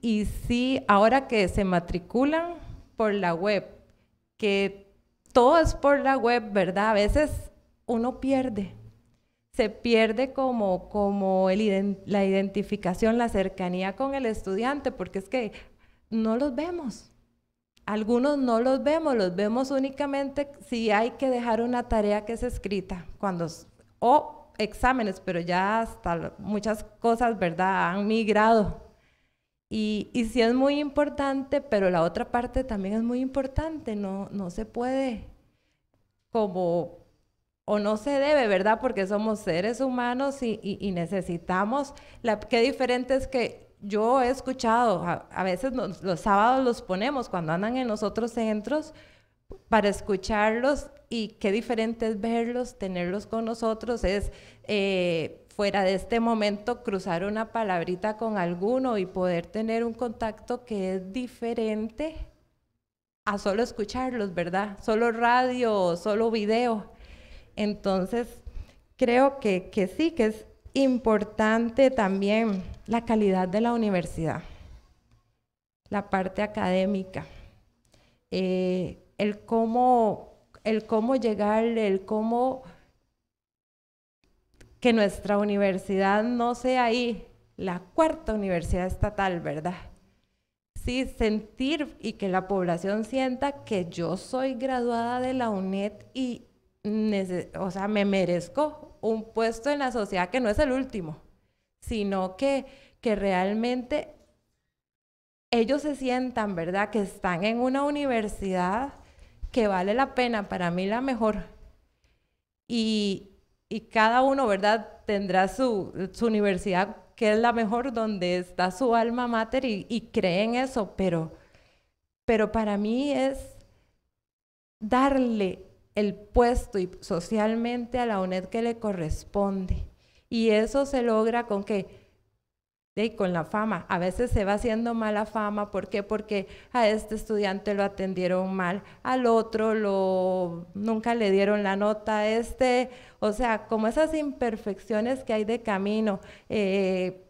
y sí, ahora que se matriculan por la web, que todo es por la web, ¿verdad? A veces uno pierde, se pierde como, la identificación, la cercanía con el estudiante, porque es que no los vemos. Algunos no los vemos, los vemos únicamente si hay que dejar una tarea que es escrita, cuando, o exámenes, pero ya hasta muchas cosas, ¿verdad? Han migrado y, sí es muy importante, pero la otra parte también es muy importante, no, no se puede como, o no se debe, ¿verdad? Porque somos seres humanos y, necesitamos, qué diferente es que yo he escuchado, a, veces los sábados los ponemos cuando andan en los otros centros para escucharlos y qué diferente es verlos, tenerlos con nosotros, es... Eh, fuera de este momento cruzar una palabrita con alguno y poder tener un contacto que es diferente a solo escucharlos, ¿verdad? Solo radio, solo video. Entonces, creo que, sí, que es importante también la calidad de la universidad, la parte académica, eh, el, cómo, el cómo llegar, el cómo que nuestra universidad no sea ahí la cuarta universidad estatal, ¿verdad? Sí, sentir y que la población sienta que yo soy graduada de la UNED y, o sea, me merezco un puesto en la sociedad que no es el último, sino que, que realmente ellos se sientan, ¿verdad? Que están en una universidad que vale la pena, para mí la mejor. Y, y cada uno, ¿verdad?, tendrá su, su universidad que es la mejor, donde está su alma mater y, y cree en eso, pero, pero para mí es darle el puesto socialmente a la UNED que le corresponde. Y eso se logra con que con la fama. A veces se va haciendo mala fama. ¿Por qué? Porque a este estudiante lo atendieron mal, al otro lo nunca le dieron la nota, a este o sea, como esas imperfecciones que hay de camino, eh,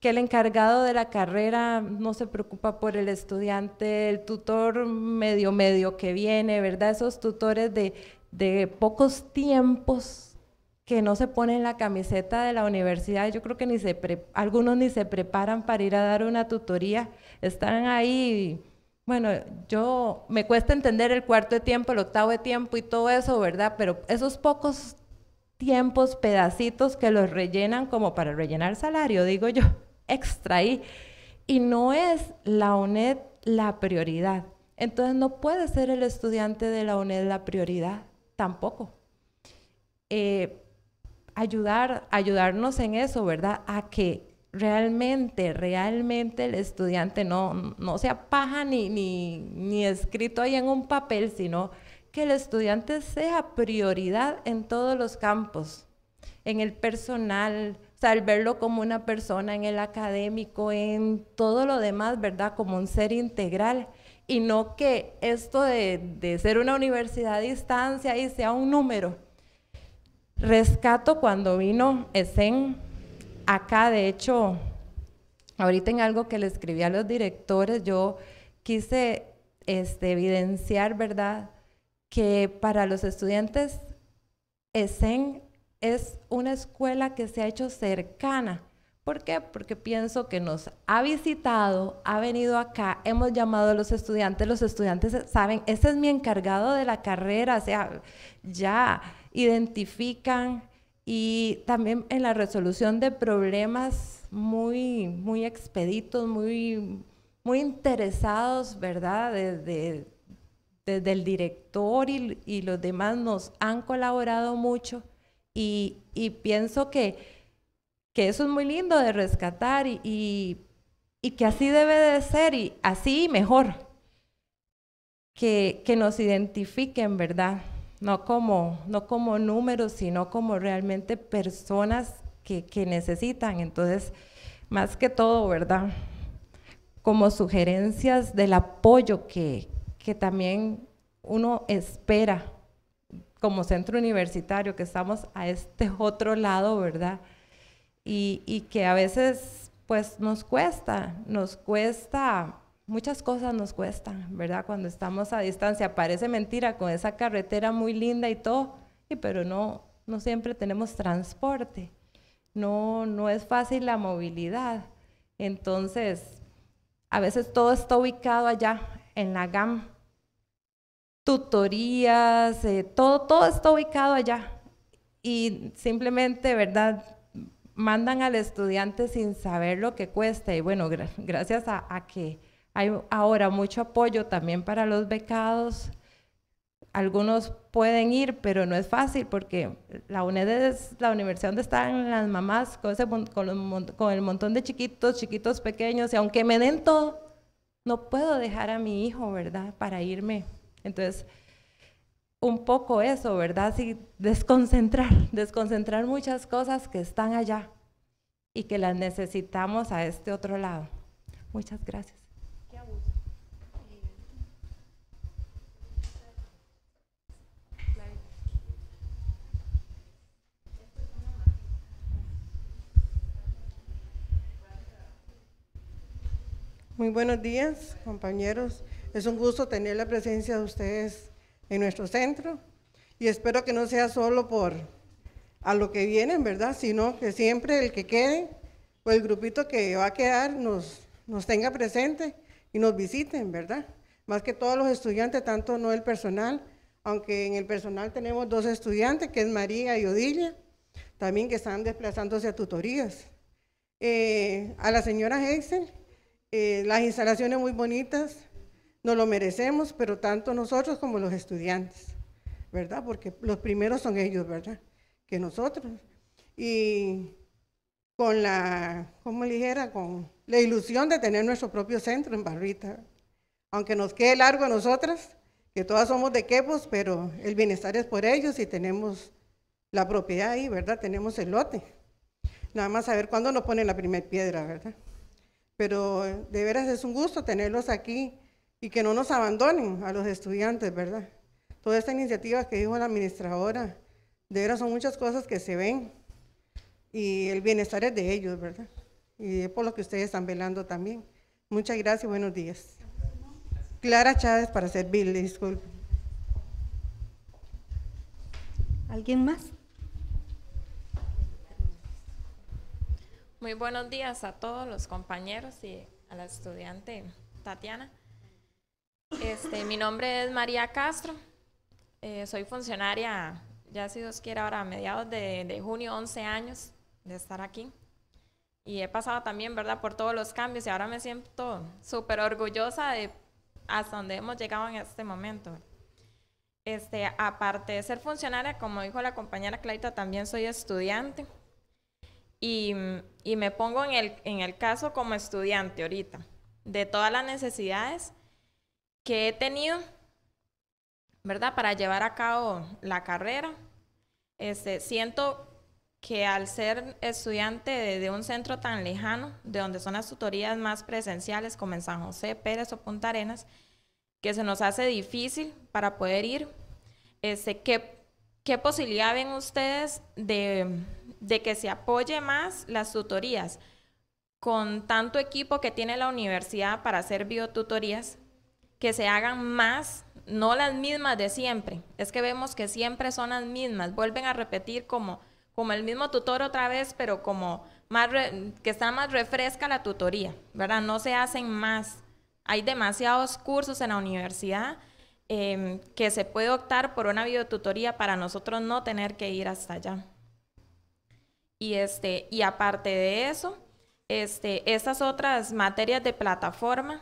que el encargado de la carrera no se preocupa por el estudiante, el tutor medio medio que viene, ¿verdad? Esos tutores de, pocos tiempos que no se ponen la camiseta de la universidad, yo creo que ni se algunos ni se preparan para ir a dar una tutoría, están ahí bueno, yo me cuesta entender el cuarto de tiempo, el octavo de tiempo y todo eso, ¿verdad? Pero esos pocos tiempos, pedacitos que los rellenan como para rellenar salario, digo yo, extraí. Y no es la UNED la prioridad. Entonces no puede ser el estudiante de la UNED la prioridad, tampoco. Eh, ayudar, ayudarnos en eso, ¿verdad? A que realmente, realmente el estudiante no, no se apaja ni, escrito ahí en un papel, sino que el estudiante sea prioridad en todos los campos, en el personal, o sea, verlo como una persona, en el académico, en todo lo demás, ¿verdad? Como un ser integral. Y no que esto de, de ser una universidad a distancia y sea un número. Rescato cuando vino ESEN, acá, de hecho, ahorita en algo que le escribí a los directores, yo quise este, evidenciar, ¿verdad?, que para los estudiantes ESEN es una escuela que se ha hecho cercana. ¿Por qué? Porque pienso que nos ha visitado, ha venido acá, hemos llamado a los estudiantes, los estudiantes saben, ese es mi encargado de la carrera, o sea, ya identifican y también en la resolución de problemas muy, muy expeditos, muy, muy interesados, ¿verdad? Desde, el director y, los demás nos han colaborado mucho y, pienso que, que, eso es muy lindo de rescatar y, y, que así debe de ser y así mejor, que, que nos identifiquen, ¿verdad? no como, no como números, sino como realmente personas que, necesitan. Entonces, más que todo, ¿verdad? Como sugerencias del apoyo que, que también uno espera como centro universitario, que estamos a este otro lado, ¿verdad? Y, y que a veces pues nos cuesta, nos cuesta muchas cosas nos cuestan, ¿verdad? Cuando estamos a distancia, parece mentira con esa carretera muy linda y todo, y, pero no, no siempre tenemos transporte, no, no es fácil la movilidad. Entonces, a veces todo está ubicado allá en la GAM, tutorías, eh, todo, todo está ubicado allá. Y simplemente, ¿verdad? mandan al estudiante sin saber lo que cuesta. Y bueno, gracias a, que hay ahora mucho apoyo también para los becados. Algunos pueden ir, pero no es fácil porque la UNED es la universidad donde están las mamás con, el montón de chiquitos, chiquitos pequeños, y aunque me den todo, no puedo dejar a mi hijo, ¿verdad?, para irme. Entonces, un poco eso, ¿verdad? Sí, desconcentrar, desconcentrar muchas cosas que están allá y que las necesitamos a este otro lado. Muchas gracias. Muy buenos días, compañeros. Es un gusto tener la presencia de ustedes en nuestro centro y espero que no sea solo por a lo que vienen, ¿verdad? Sino que siempre el que quede o el grupito que va a quedar nos, nos tenga presente y nos visiten, ¿verdad? Más que todos los estudiantes, tanto no el personal, aunque en el personal tenemos dos estudiantes, que es María y Odilia, también que están desplazándose a tutorías. Eh, a la señora Hexel, eh, las instalaciones muy bonitas, nos lo merecemos, pero tanto nosotros como los estudiantes, ¿verdad? Porque los primeros son ellos, ¿verdad? Que nosotros. Y con la, ¿cómo ligera? Con la ilusión de tener nuestro propio centro en Barrita. Aunque nos quede largo a nosotras, que todas somos de Quepos, pero el bienestar es por ellos y tenemos la propiedad ahí, ¿verdad? Tenemos el lote. Nada más saber cuándo nos ponen la primera piedra, ¿verdad? pero eh, de veras es un gusto tenerlos aquí y que no nos abandonen a los estudiantes, ¿verdad? Toda esta iniciativa que dijo la administradora, de veras son muchas cosas que se ven y el bienestar es de ellos, ¿verdad? Y es por lo que ustedes están velando también. Muchas gracias y buenos días. Clara Chávez para servir disculpe. ¿Alguien más? Muy buenos días a todos los compañeros y a la estudiante Tatiana. Este, mi nombre es María Castro. Eh, soy funcionaria, ya si Dios quiere, ahora a mediados de, junio, 11 años de estar aquí. Y he pasado también, ¿verdad?, por todos los cambios y ahora me siento súper orgullosa de hasta donde hemos llegado en este momento. Este, aparte de ser funcionaria, como dijo la compañera Claita, también soy estudiante. Y, me pongo en el, en el caso como estudiante ahorita, de todas las necesidades que he tenido, ¿verdad? Para llevar a cabo la carrera. Este, siento que al ser estudiante de, un centro tan lejano, de donde son las tutorías más presenciales, como en San José, Pérez o Punta Arenas, que se nos hace difícil para poder ir, este, ¿qué, ¿qué posibilidad ven ustedes de, de que se apoye más las tutorías con tanto equipo que tiene la universidad para hacer biotutorías, que se hagan más, no las mismas de siempre. Es que vemos que siempre son las mismas, vuelven a repetir como, como el mismo tutor otra vez, pero como más que está más refresca la tutoría, ¿verdad? No se hacen más. Hay demasiados cursos en la universidad em, que se puede optar por una biotutoría para nosotros no tener que ir hasta allá. Y, este, y aparte de eso, este, estas otras materias de plataforma,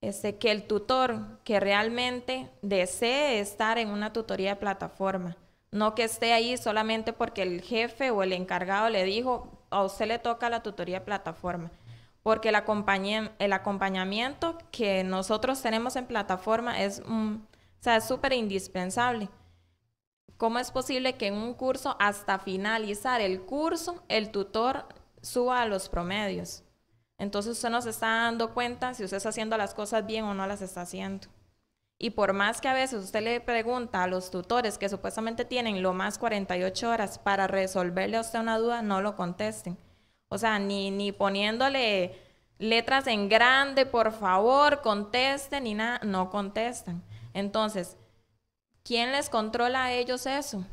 este, que el tutor que realmente desee estar en una tutoría de plataforma, no que esté ahí solamente porque el jefe o el encargado le dijo, a usted le toca la tutoría de plataforma, porque el, el acompañamiento que nosotros tenemos en plataforma es súper indispensable ¿Cómo es posible que en un curso, hasta finalizar el curso, el tutor suba a los promedios? Entonces usted no se está dando cuenta si usted está haciendo las cosas bien o no las está haciendo. Y por más que a veces usted le pregunta a los tutores que supuestamente tienen lo más 48 horas para resolverle a usted una duda, no lo contesten. O sea, ni, ni poniéndole letras en grande, por favor, contesten, ni nada, no contestan. Entonces, ¿Quién les controla a ellos eso?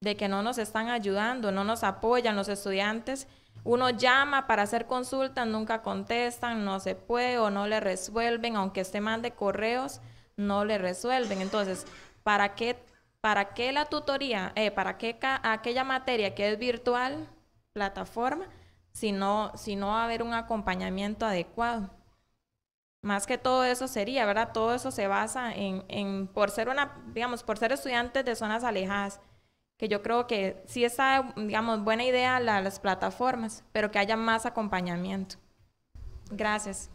De que no nos están ayudando, no nos apoyan los estudiantes. Uno llama para hacer consultas, nunca contestan, no se puede o no le resuelven, aunque este mande correos, no le resuelven. Entonces, ¿para qué, para qué la tutoría, eh, para qué aquella materia que es virtual, plataforma, si no, si no va a haber un acompañamiento adecuado? más que todo eso sería, ¿verdad? Todo eso se basa en, en, por ser una, digamos, por ser estudiantes de zonas alejadas, que yo creo que sí está, digamos, buena idea las plataformas, pero que haya más acompañamiento. Gracias.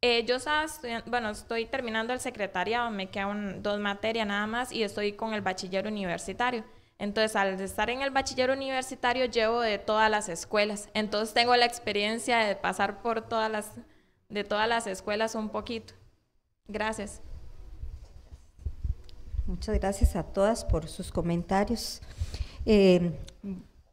Eh, yo estaba bueno, estoy terminando el secretariado, me quedan dos materias nada más y estoy con el bachiller universitario. Entonces, al estar en el bachiller universitario, llevo de todas las escuelas. Entonces, tengo la experiencia de pasar por todas las de todas las escuelas un poquito. Gracias. Muchas gracias a todas por sus comentarios. Eh,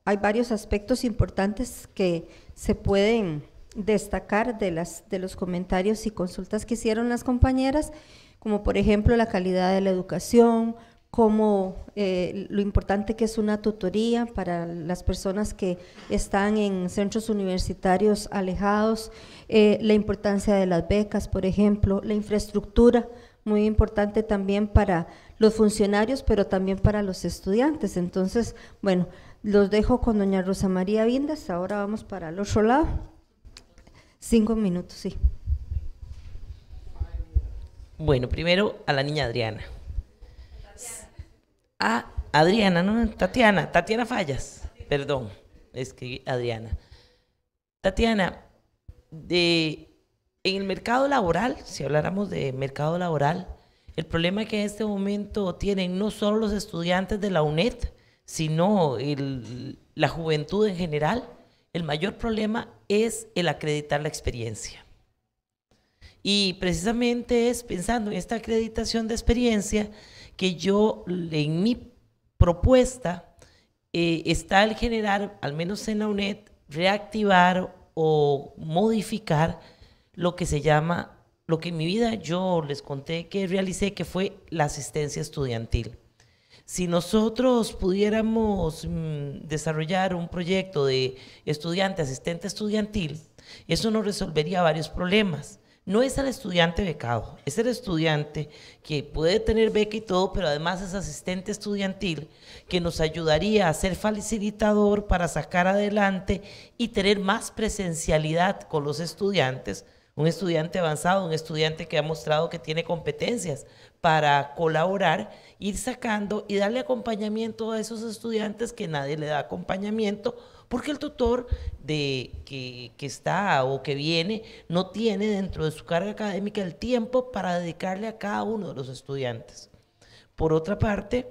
hay varios aspectos importantes que se pueden destacar de, las, de los comentarios y consultas que hicieron las compañeras, como por ejemplo la calidad de la educación, como eh, lo importante que es una tutoría para las personas que están en centros universitarios alejados, eh, la importancia de las becas, por ejemplo, la infraestructura, muy importante también para los funcionarios, pero también para los estudiantes. Entonces, bueno, los dejo con doña Rosa María Vindas, ahora vamos para el otro lado. Cinco minutos, sí. Bueno, primero a la niña Adriana. Adriana, no, Tatiana, Tatiana Fallas, perdón, es que Adriana. Tatiana, de, en el mercado laboral, si habláramos de mercado laboral, el problema que en este momento tienen no solo los estudiantes de la UNED, sino la juventud en general, el mayor problema es el acreditar la experiencia. Y precisamente es pensando en esta acreditación de experiencia que yo en mi propuesta eh, está el generar, al menos en la UNED, reactivar o modificar lo que se llama, lo que en mi vida yo les conté que realicé, que fue la asistencia estudiantil. Si nosotros pudiéramos mm, desarrollar un proyecto de estudiante, asistente estudiantil, eso nos resolvería varios problemas no es el estudiante becado, es el estudiante que puede tener beca y todo, pero además es asistente estudiantil que nos ayudaría a ser facilitador para sacar adelante y tener más presencialidad con los estudiantes, un estudiante avanzado, un estudiante que ha mostrado que tiene competencias para colaborar, ir sacando y darle acompañamiento a esos estudiantes que nadie le da acompañamiento porque el tutor de, que, está o que viene no tiene dentro de su carga académica el tiempo para dedicarle a cada uno de los estudiantes. Por otra parte,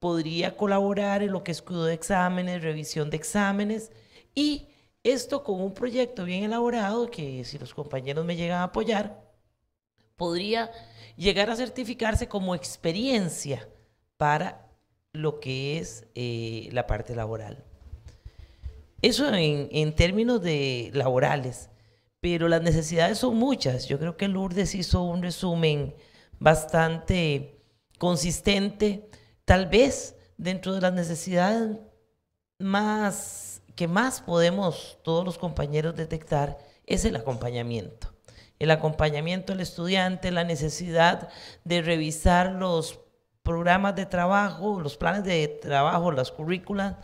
podría colaborar en lo que es cuidado de exámenes, revisión de exámenes y esto con un proyecto bien elaborado que si los compañeros me llegan a apoyar, podría llegar a certificarse como experiencia para lo que es eh, la parte laboral. Eso en, términos de laborales, pero las necesidades son muchas. Yo creo que Lourdes hizo un resumen bastante consistente, tal vez dentro de las necesidades más que más podemos todos los compañeros detectar es el acompañamiento. El acompañamiento al estudiante, la necesidad de revisar los programas de trabajo, los planes de trabajo, las currículas,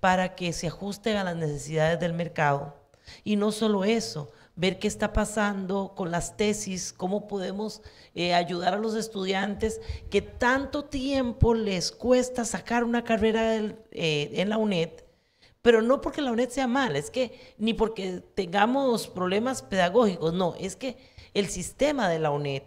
para que se ajusten a las necesidades del mercado. Y no solo eso, ver qué está pasando con las tesis, cómo podemos eh, ayudar a los estudiantes que tanto tiempo les cuesta sacar una carrera eh, en la UNED, pero no porque la UNED sea mala, es que ni porque tengamos problemas pedagógicos, no, es que el sistema de la UNED,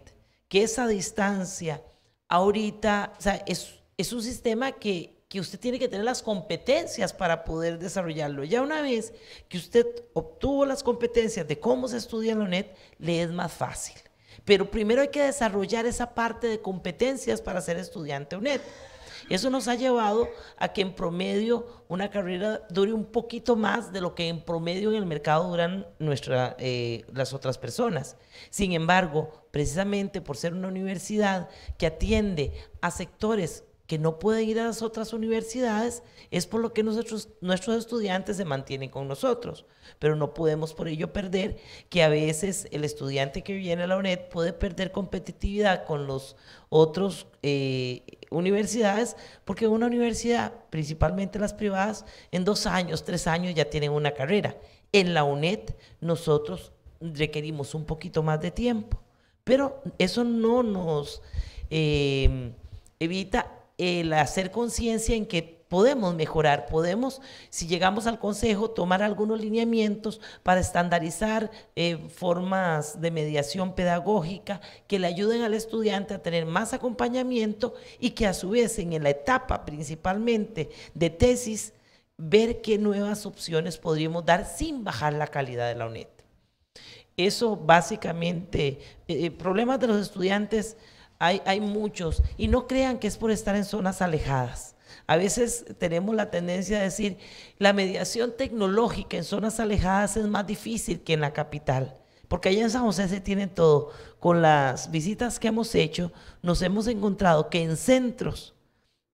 que esa distancia ahorita, o sea, es, es un sistema que que usted tiene que tener las competencias para poder desarrollarlo. Ya una vez que usted obtuvo las competencias de cómo se estudia en la UNED, le es más fácil. Pero primero hay que desarrollar esa parte de competencias para ser estudiante UNED. Eso nos ha llevado a que en promedio una carrera dure un poquito más de lo que en promedio en el mercado duran nuestra, eh, las otras personas. Sin embargo, precisamente por ser una universidad que atiende a sectores que no pueden ir a las otras universidades, es por lo que nosotros, nuestros estudiantes se mantienen con nosotros. Pero no podemos por ello perder que a veces el estudiante que viene a la UNED puede perder competitividad con los otros eh, universidades, porque una universidad, principalmente las privadas, en dos años, tres años ya tienen una carrera. En la UNED nosotros requerimos un poquito más de tiempo, pero eso no nos eh, evita el hacer conciencia en que podemos mejorar, podemos, si llegamos al consejo, tomar algunos lineamientos para estandarizar eh, formas de mediación pedagógica que le ayuden al estudiante a tener más acompañamiento y que a su vez en la etapa principalmente de tesis, ver qué nuevas opciones podríamos dar sin bajar la calidad de la UNED. Eso básicamente, eh, eh, problemas de los estudiantes hay, muchos, y no crean que es por estar en zonas alejadas. A veces tenemos la tendencia a decir, la mediación tecnológica en zonas alejadas es más difícil que en la capital, porque allá en San José se tiene todo. Con las visitas que hemos hecho, nos hemos encontrado que en centros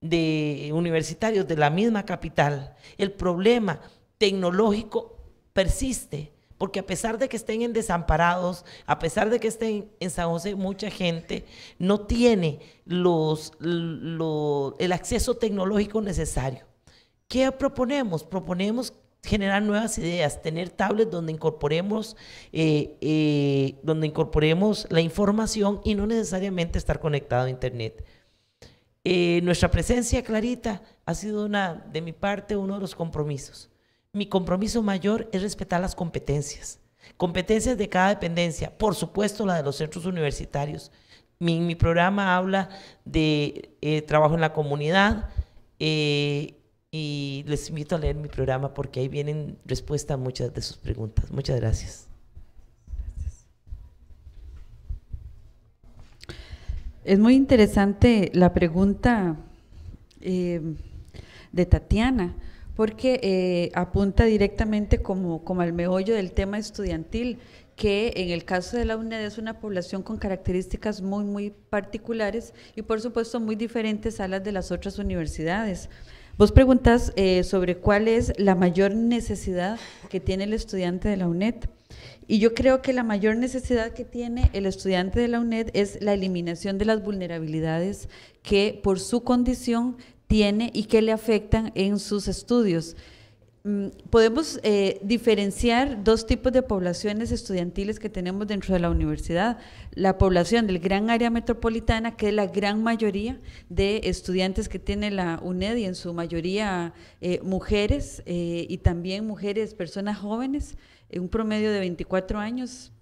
de universitarios de la misma capital, el problema tecnológico persiste porque a pesar de que estén en desamparados, a pesar de que estén en San José, mucha gente no tiene el acceso tecnológico necesario. ¿Qué proponemos? Proponemos generar nuevas ideas, tener tablets donde incorporemos, eh, eh, donde incorporemos la información y no necesariamente estar conectado a Internet. Eh, nuestra presencia clarita ha sido una, de mi parte uno de los compromisos mi compromiso mayor es respetar las competencias, competencias de cada dependencia, por supuesto la de los centros universitarios. Mi, programa habla de eh, trabajo en la comunidad eh, y les invito a leer mi programa porque ahí vienen respuestas a muchas de sus preguntas. Muchas gracias. Es muy interesante la pregunta eh, de Tatiana porque eh, apunta directamente como, como al meollo del tema estudiantil, que en el caso de la UNED es una población con características muy, muy particulares y por supuesto muy diferentes a las de las otras universidades. Vos preguntas eh, sobre cuál es la mayor necesidad que tiene el estudiante de la UNED. Y yo creo que la mayor necesidad que tiene el estudiante de la UNED es la eliminación de las vulnerabilidades que por su condición tiene y que le afectan en sus estudios. Mm, podemos eh, diferenciar dos tipos de poblaciones estudiantiles que tenemos dentro de la universidad. La población del gran área metropolitana, que es la gran mayoría de estudiantes que tiene la UNED y en su mayoría eh, mujeres eh, y también mujeres, personas jóvenes, un promedio de 24 años,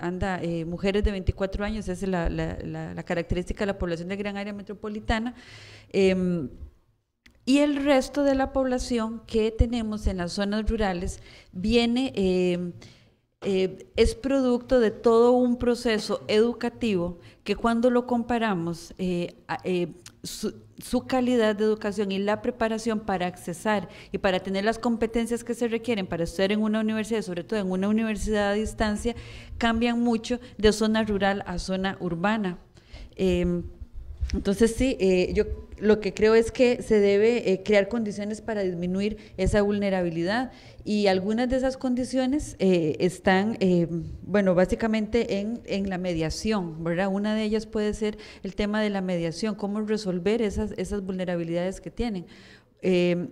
anda mujeres de 24 años, es la, la, característica de la población del gran área metropolitana. Em, y el resto de la población que tenemos en las zonas rurales viene, eh, eh, es producto de todo un proceso educativo que cuando lo comparamos, eh, su, su, calidad de educación y la preparación para accesar y para tener las competencias que se requieren para estudiar en una universidad, sobre todo en una universidad a distancia, cambian mucho de zona rural a zona urbana. entonces sí, yo lo que creo es que se debe eh, crear condiciones para disminuir esa vulnerabilidad y algunas de esas condiciones eh, están, eh, bueno, básicamente en, la mediación, ¿verdad? Una de ellas puede ser el tema de la mediación, cómo resolver esas, esas vulnerabilidades que tienen. Em,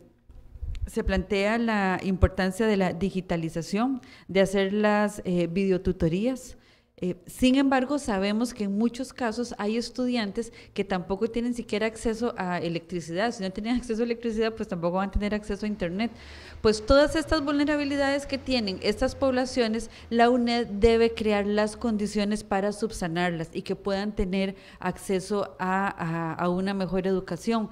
se plantea la importancia de la digitalización, de hacer las videotutorías, eh, sin embargo, sabemos que en muchos casos hay estudiantes que tampoco tienen siquiera acceso a electricidad. Si no tienen acceso a electricidad, pues tampoco van a tener acceso a Internet. Pues todas estas vulnerabilidades que tienen estas poblaciones, la UNED debe crear las condiciones para subsanarlas y que puedan tener acceso a, a una mejor educación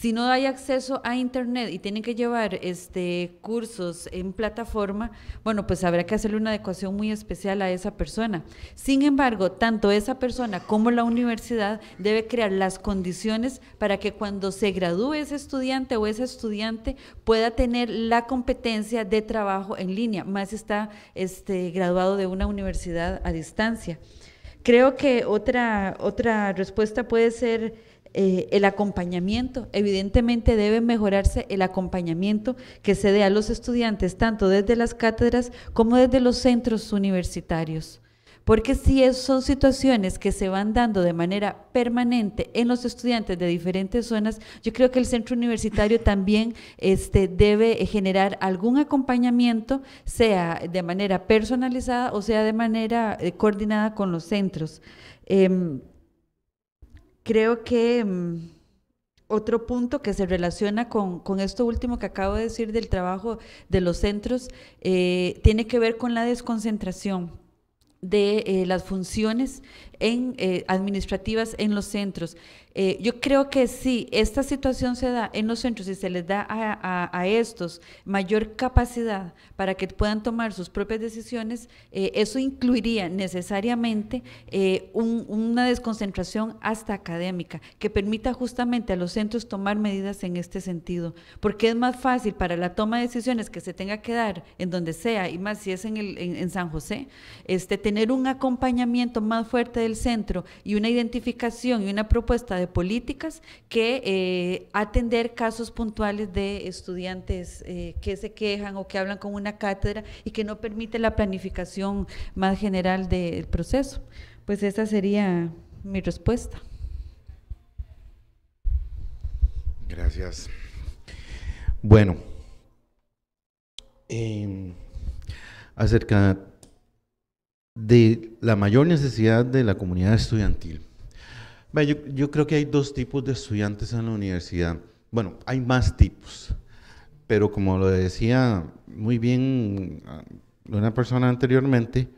si no hay acceso a internet y tienen que llevar este cursos en plataforma, bueno, pues habrá que hacerle una adecuación muy especial a esa persona. Sin embargo, tanto esa persona como la universidad debe crear las condiciones para que cuando se gradúe ese estudiante o ese estudiante pueda tener la competencia de trabajo en línea, más está este graduado de una universidad a distancia. Creo que otra otra respuesta puede ser eh, el acompañamiento. Evidentemente debe mejorarse el acompañamiento que se dé a los estudiantes, tanto desde las cátedras como desde los centros universitarios. Porque si son situaciones que se van dando de manera permanente en los estudiantes de diferentes zonas, yo creo que el centro universitario también este, debe generar algún acompañamiento, sea de manera personalizada o sea de manera eh, coordinada con los centros. Em, creo que mm, otro punto que se relaciona con, esto último que acabo de decir del trabajo de los centros eh, tiene que ver con la desconcentración de eh, las funciones eh, administrativas en los centros. Eh, yo creo que si esta situación se da en los centros y se les da a, estos mayor capacidad para que puedan tomar sus propias decisiones, eh, eso incluiría necesariamente una desconcentración hasta académica que permita justamente a los centros tomar medidas en este sentido, porque es más fácil para la toma de decisiones que se tenga que dar en donde sea, y más si es en, el, San José, este, tener un acompañamiento más fuerte del centro y una identificación y una propuesta de políticas que eh, atender casos puntuales de estudiantes eh, que se quejan o que hablan con una cátedra y que no permite la planificación más general del proceso. Pues esa sería mi respuesta. Gracias. Bueno, em, acerca de la mayor necesidad de la comunidad estudiantil. Yo, yo, creo que hay dos tipos de estudiantes en la universidad. Bueno, hay más tipos, pero como lo decía muy bien ah, una persona anteriormente,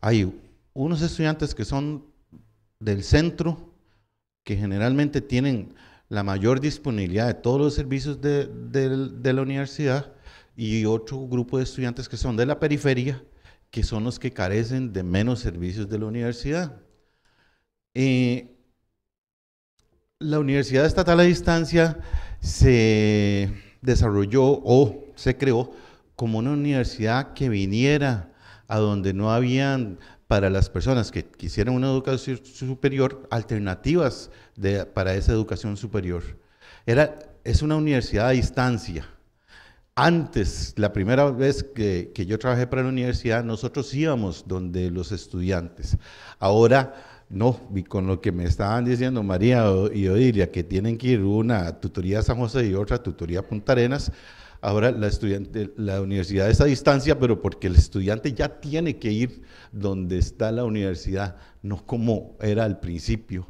hay unos estudiantes que son del centro, que generalmente tienen la mayor disponibilidad de todos los servicios de, de la universidad, y otro grupo de estudiantes que son de la periferia, que son los que carecen de menos servicios de la universidad. Eh, la universidad estatal a distancia se desarrolló o se creó como una universidad que viniera a donde no habían para las personas que quisieran una educación superior alternativas para esa educación superior. es una universidad a distancia antes, la primera vez que, yo trabajé para la universidad, nosotros íbamos donde los estudiantes. Ahora, no, y con lo que me estaban diciendo María y Odilia, que tienen que ir una tutoría San José y otra tutoría a Punta Arenas, ahora la, estudiante, la universidad es a distancia, pero porque el estudiante ya tiene que ir donde está la universidad, no como era al principio.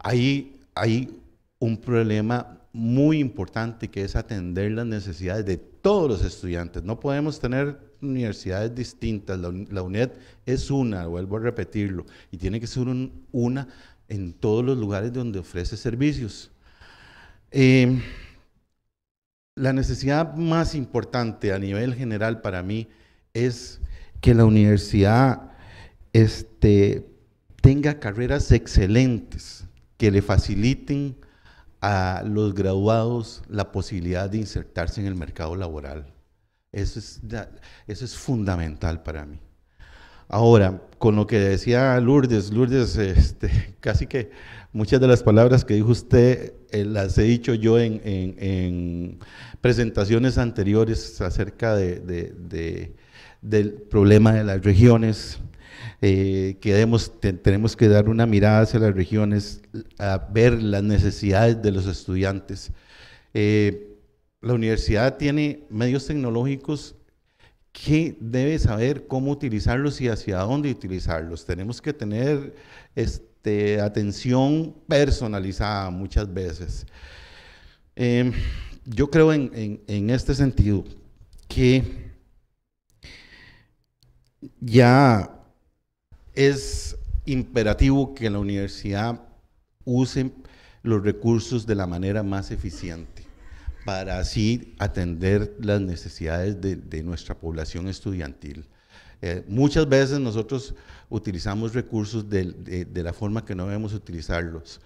Ahí hay un problema muy importante que es atender las necesidades de todos los estudiantes. No podemos tener universidades distintas. La, UNED es una, vuelvo a repetirlo, y tiene que ser una en todos los lugares donde ofrece servicios. Eh, la necesidad más importante a nivel general para mí es que la universidad este, tenga carreras excelentes que le faciliten a los graduados la posibilidad de insertarse en el mercado laboral. Eso es, eso es fundamental para mí. Ahora, con lo que decía Lourdes, Lourdes, este, casi que muchas de las palabras que dijo usted eh, las he dicho yo en, presentaciones anteriores acerca del problema de las regiones, eh, que tenemos que dar una mirada hacia las regiones a ver las necesidades de los estudiantes. Eh, la universidad tiene medios tecnológicos que debe saber cómo utilizarlos y hacia dónde utilizarlos. Tenemos que tener este, atención personalizada muchas veces. Em, yo creo en, este sentido que ya es imperativo que la universidad usen los recursos de la manera más eficiente para así atender las necesidades de, nuestra población estudiantil. Eh, muchas veces nosotros utilizamos recursos de, la forma que no debemos utilizarlos.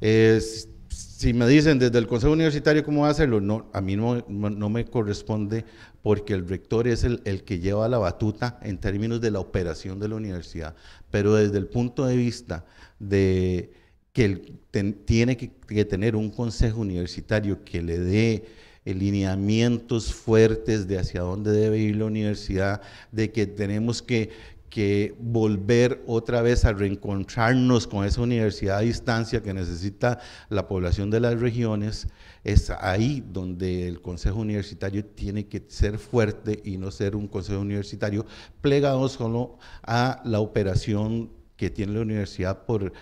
Eh, si me dicen desde el Consejo Universitario cómo hacerlo, a mí no, me corresponde porque el rector es el, que lleva la batuta en términos de la operación de la universidad. Pero desde el punto de vista de que tiene que, tener un consejo universitario que le dé eh, lineamientos fuertes de hacia dónde debe ir la universidad, de que tenemos que, que volver otra vez a reencontrarnos con esa universidad a distancia que necesita la población de las regiones, es ahí donde el Consejo Universitario tiene que ser fuerte y no ser un Consejo Universitario plegado solo a la operación que tiene la universidad por,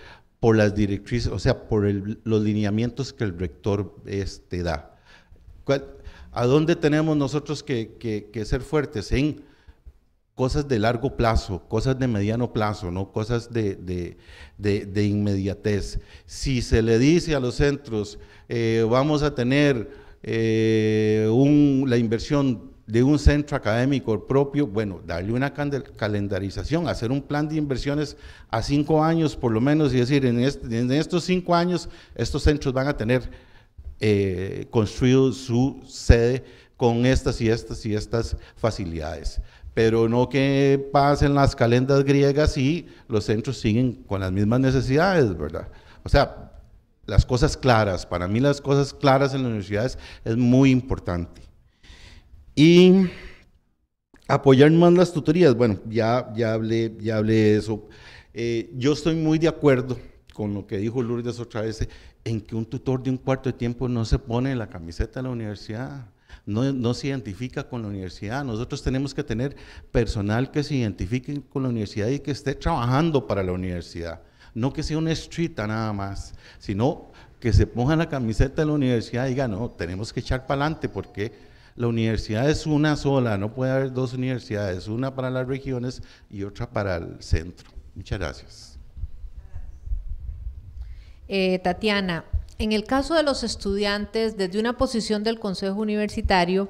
por las directrices, o sea, por los lineamientos que el rector te este, da. ¿A dónde tenemos nosotros que, ser fuertes? En cosas de largo plazo, cosas de mediano plazo, no cosas de, inmediatez. Si se le dice a los centros, eh, vamos a tener eh, la inversión de un centro académico propio, bueno, darle una calendarización, hacer un plan de inversiones a cinco años por lo menos y decir, en, estos cinco años estos centros van a tener eh, construido su sede con estas y estas y estas facilidades. Pero no que pasen las calendas griegas y los centros siguen con las mismas necesidades, ¿verdad? O sea, las cosas claras, para mí las cosas claras en las universidades es muy importante. Y apoyar más las tutorías. Bueno, ya, ya, hablé, ya hablé eso. Eh, yo estoy muy de acuerdo con lo que dijo Lourdes otra vez, en que un tutor de un cuarto de tiempo no se pone la camiseta de la universidad. No, no, se identifica con la universidad. Nosotros tenemos que tener personal que se identifique con la universidad y que esté trabajando para la universidad. No que sea una estrita nada más, sino que se ponga la camiseta de la universidad y diga, no, tenemos que echar para adelante porque la universidad es una sola, no puede haber dos universidades, una para las regiones y otra para el centro. Muchas gracias. Eh, Tatiana, en el caso de los estudiantes, desde una posición del Consejo Universitario,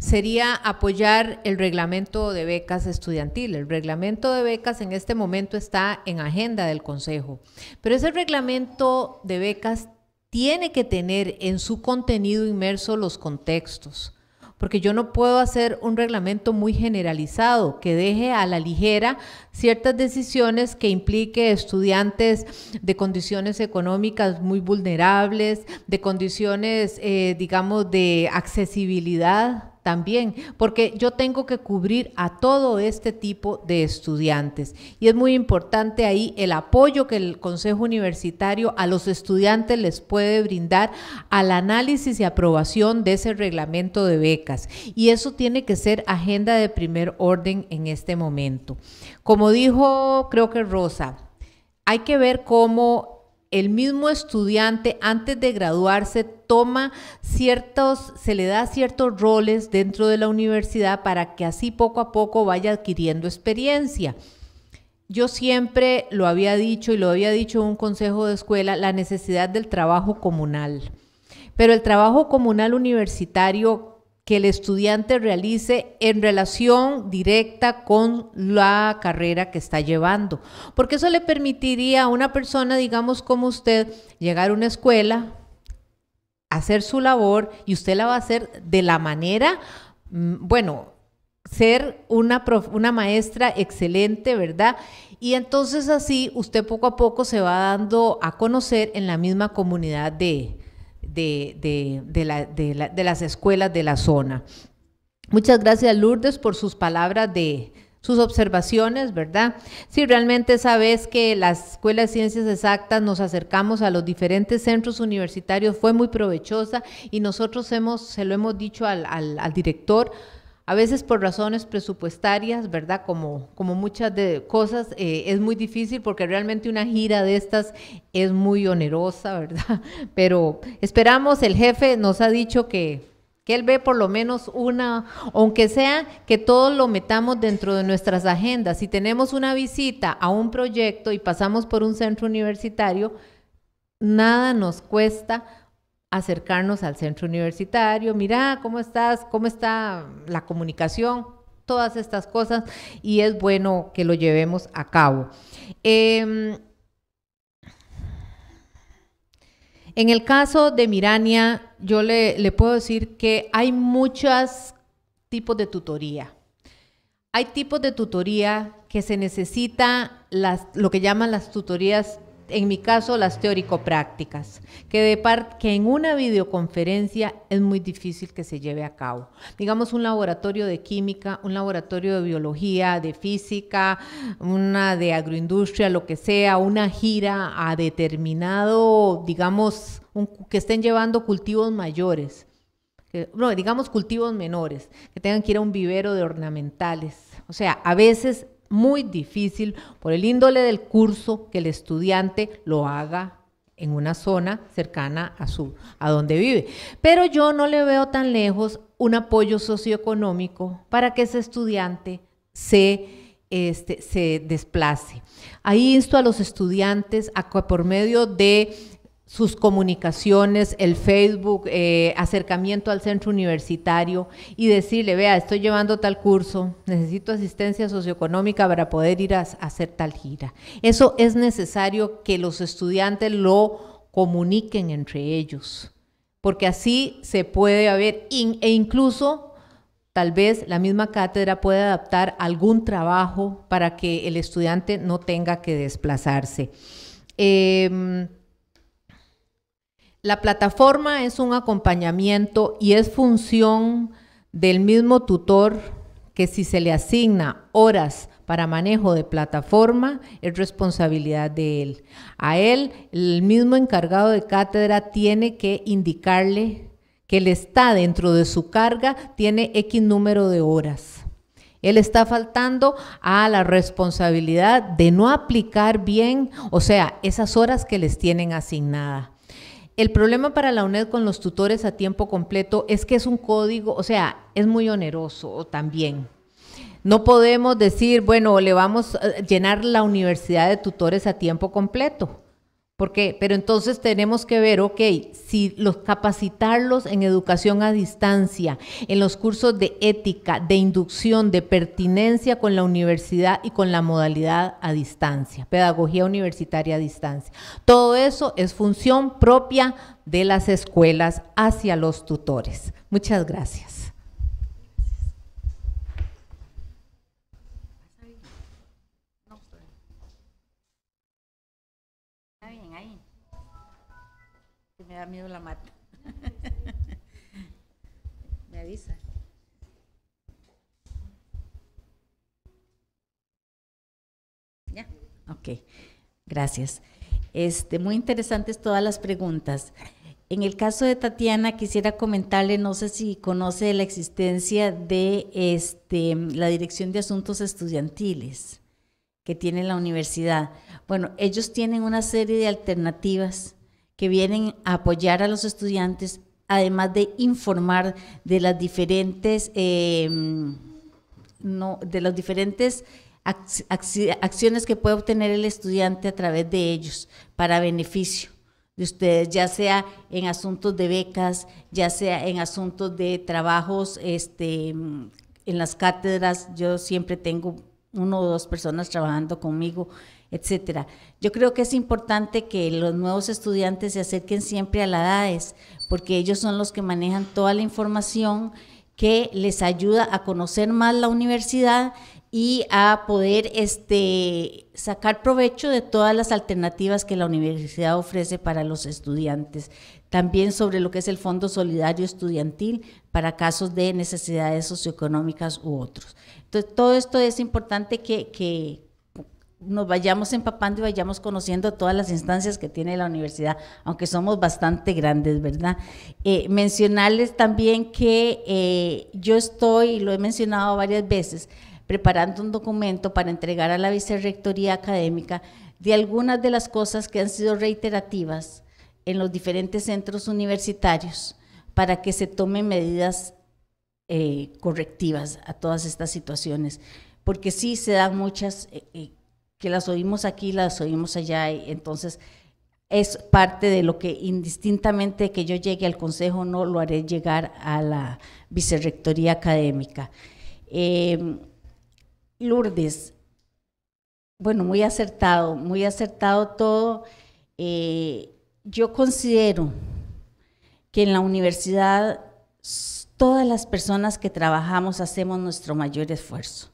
sería apoyar el reglamento de becas estudiantil. El reglamento de becas en este momento está en agenda del Consejo, pero ese reglamento de becas tiene que tener en su contenido inmerso los contextos porque yo no puedo hacer un reglamento muy generalizado que deje a la ligera ciertas decisiones que implique estudiantes de condiciones económicas muy vulnerables, de condiciones, eh, digamos, de accesibilidad también, porque yo tengo que cubrir a todo este tipo de estudiantes. Y es muy importante ahí el apoyo que el Consejo Universitario a los estudiantes les puede brindar al análisis y aprobación de ese reglamento de becas. Y eso tiene que ser agenda de primer orden en este momento. Como dijo, creo que Rosa, hay que ver cómo el mismo estudiante antes de graduarse toma ciertos, se le da ciertos roles dentro de la universidad para que así poco a poco vaya adquiriendo experiencia. Yo siempre lo había dicho y lo había dicho en un consejo de escuela, la necesidad del trabajo comunal. Pero el trabajo comunal universitario que el estudiante realice en relación directa con la carrera que está llevando. Porque eso le permitiría a una persona, digamos como usted, llegar a una escuela, hacer su labor y usted la va a hacer de la manera, mm, bueno, ser una, una maestra excelente, ¿verdad? Y entonces así usted poco a poco se va dando a conocer en la misma comunidad de, de, de, las escuelas de la zona. Muchas gracias Lourdes por sus palabras de sus observaciones, ¿verdad? Sí, realmente esa vez que la Escuela de Ciencias Exactas nos acercamos a los diferentes centros universitarios, fue muy provechosa y nosotros hemos, se lo hemos dicho al director, a veces por razones presupuestarias, ¿verdad? Como, como muchas de cosas, eh, es muy difícil porque realmente una gira de estas es muy onerosa, ¿verdad? Pero esperamos, el jefe nos ha dicho que, que él ve por lo menos una, aunque sea que todos lo metamos dentro de nuestras agendas. Si tenemos una visita a un proyecto y pasamos por un centro universitario, nada nos cuesta acercarnos al centro universitario, mira cómo estás, cómo está la comunicación, todas estas cosas, y es bueno que lo llevemos a cabo. Em, en el caso de Mirania, yo le, puedo decir que hay muchos tipos de tutoría. Hay tipos de tutoría que se necesita las, lo que llaman las tutorías en mi caso las teórico-prácticas, que, de que en una videoconferencia es muy difícil que se lleve a cabo. Digamos un laboratorio de química, un laboratorio de biología, de física, una de agroindustria, lo que sea, una gira a determinado, digamos, que estén llevando cultivos mayores. no, digamos cultivos menores, que tengan que ir a un vivero de ornamentales. O sea, a veces muy difícil por el índole del curso que el estudiante lo haga en una zona cercana a su a donde vive. Pero yo no le veo tan lejos un apoyo socioeconómico para que ese estudiante se este, se desplace. Ahí insto a los estudiantes a por medio de sus comunicaciones, el Facebook, eh, acercamiento al centro universitario y decirle, vea, estoy llevando tal curso, necesito asistencia socioeconómica para poder ir a, hacer tal gira. Eso es necesario que los estudiantes lo comuniquen entre ellos, porque así se puede haber, e incluso tal vez la misma cátedra puede adaptar algún trabajo para que el estudiante no tenga que desplazarse. Em, la plataforma es un acompañamiento y es función del mismo tutor que si se le asigna horas para manejo de plataforma es responsabilidad de él. A él, el mismo encargado de cátedra tiene que indicarle que él está dentro de su carga, tiene X número de horas. Él está faltando a la responsabilidad de no aplicar bien, o sea, esas horas que les tienen asignadas. El problema para la UNED con los tutores a tiempo completo es que es un código, o sea, es muy oneroso también. No podemos decir, bueno, le vamos a llenar la universidad de tutores a tiempo completo porque, pero entonces tenemos que ver, ok, si los capacitarlos en educación a distancia, en los cursos de ética, de inducción, de pertinencia con la universidad y con la modalidad a distancia, pedagogía universitaria a distancia. Todo eso es función propia de las escuelas hacia los tutores. Muchas gracias. miedo la mata. Me avisa. Ya, ok. Gracias. Este, muy interesantes todas las preguntas. En el caso de Tatiana, quisiera comentarle, no sé si conoce la existencia de este, la Dirección de Asuntos Estudiantiles que tiene la universidad. Bueno, ellos tienen una serie de alternativas que vienen a apoyar a los estudiantes, además de informar de las diferentes, em, no, de las diferentes acciones que puede obtener el estudiante a través de ellos para beneficio de ustedes, ya sea en asuntos de becas, ya sea en asuntos de trabajos este, en las cátedras. Yo siempre tengo uno o dos personas trabajando conmigo etcétera. Yo creo que es importante que los nuevos estudiantes se acerquen siempre a la DAES, porque ellos son los que manejan toda la información que les ayuda a conocer más la universidad y a poder este, sacar provecho de todas las alternativas que la universidad ofrece para los estudiantes. También sobre lo que es el Fondo Solidario Estudiantil para casos de necesidades socioeconómicas u otros. Entonces, todo esto es importante que nos vayamos empapando y vayamos conociendo todas las instancias que tiene la universidad, aunque somos bastante grandes, ¿verdad? Eh, mencionarles también que eh, yo estoy, y lo he mencionado varias veces, preparando un documento para entregar a la Vicerrectoría Académica de algunas de las cosas que han sido reiterativas en los diferentes centros universitarios para que se tomen medidas eh, correctivas a todas estas situaciones, porque sí se dan muchas que las oímos aquí, las oímos allá, y entonces es parte de lo que indistintamente que yo llegue al consejo no lo haré llegar a la vicerrectoría académica. Em, Lourdes, bueno, muy acertado, muy acertado todo. Eh, yo considero que en la universidad todas las personas que trabajamos hacemos nuestro mayor esfuerzo.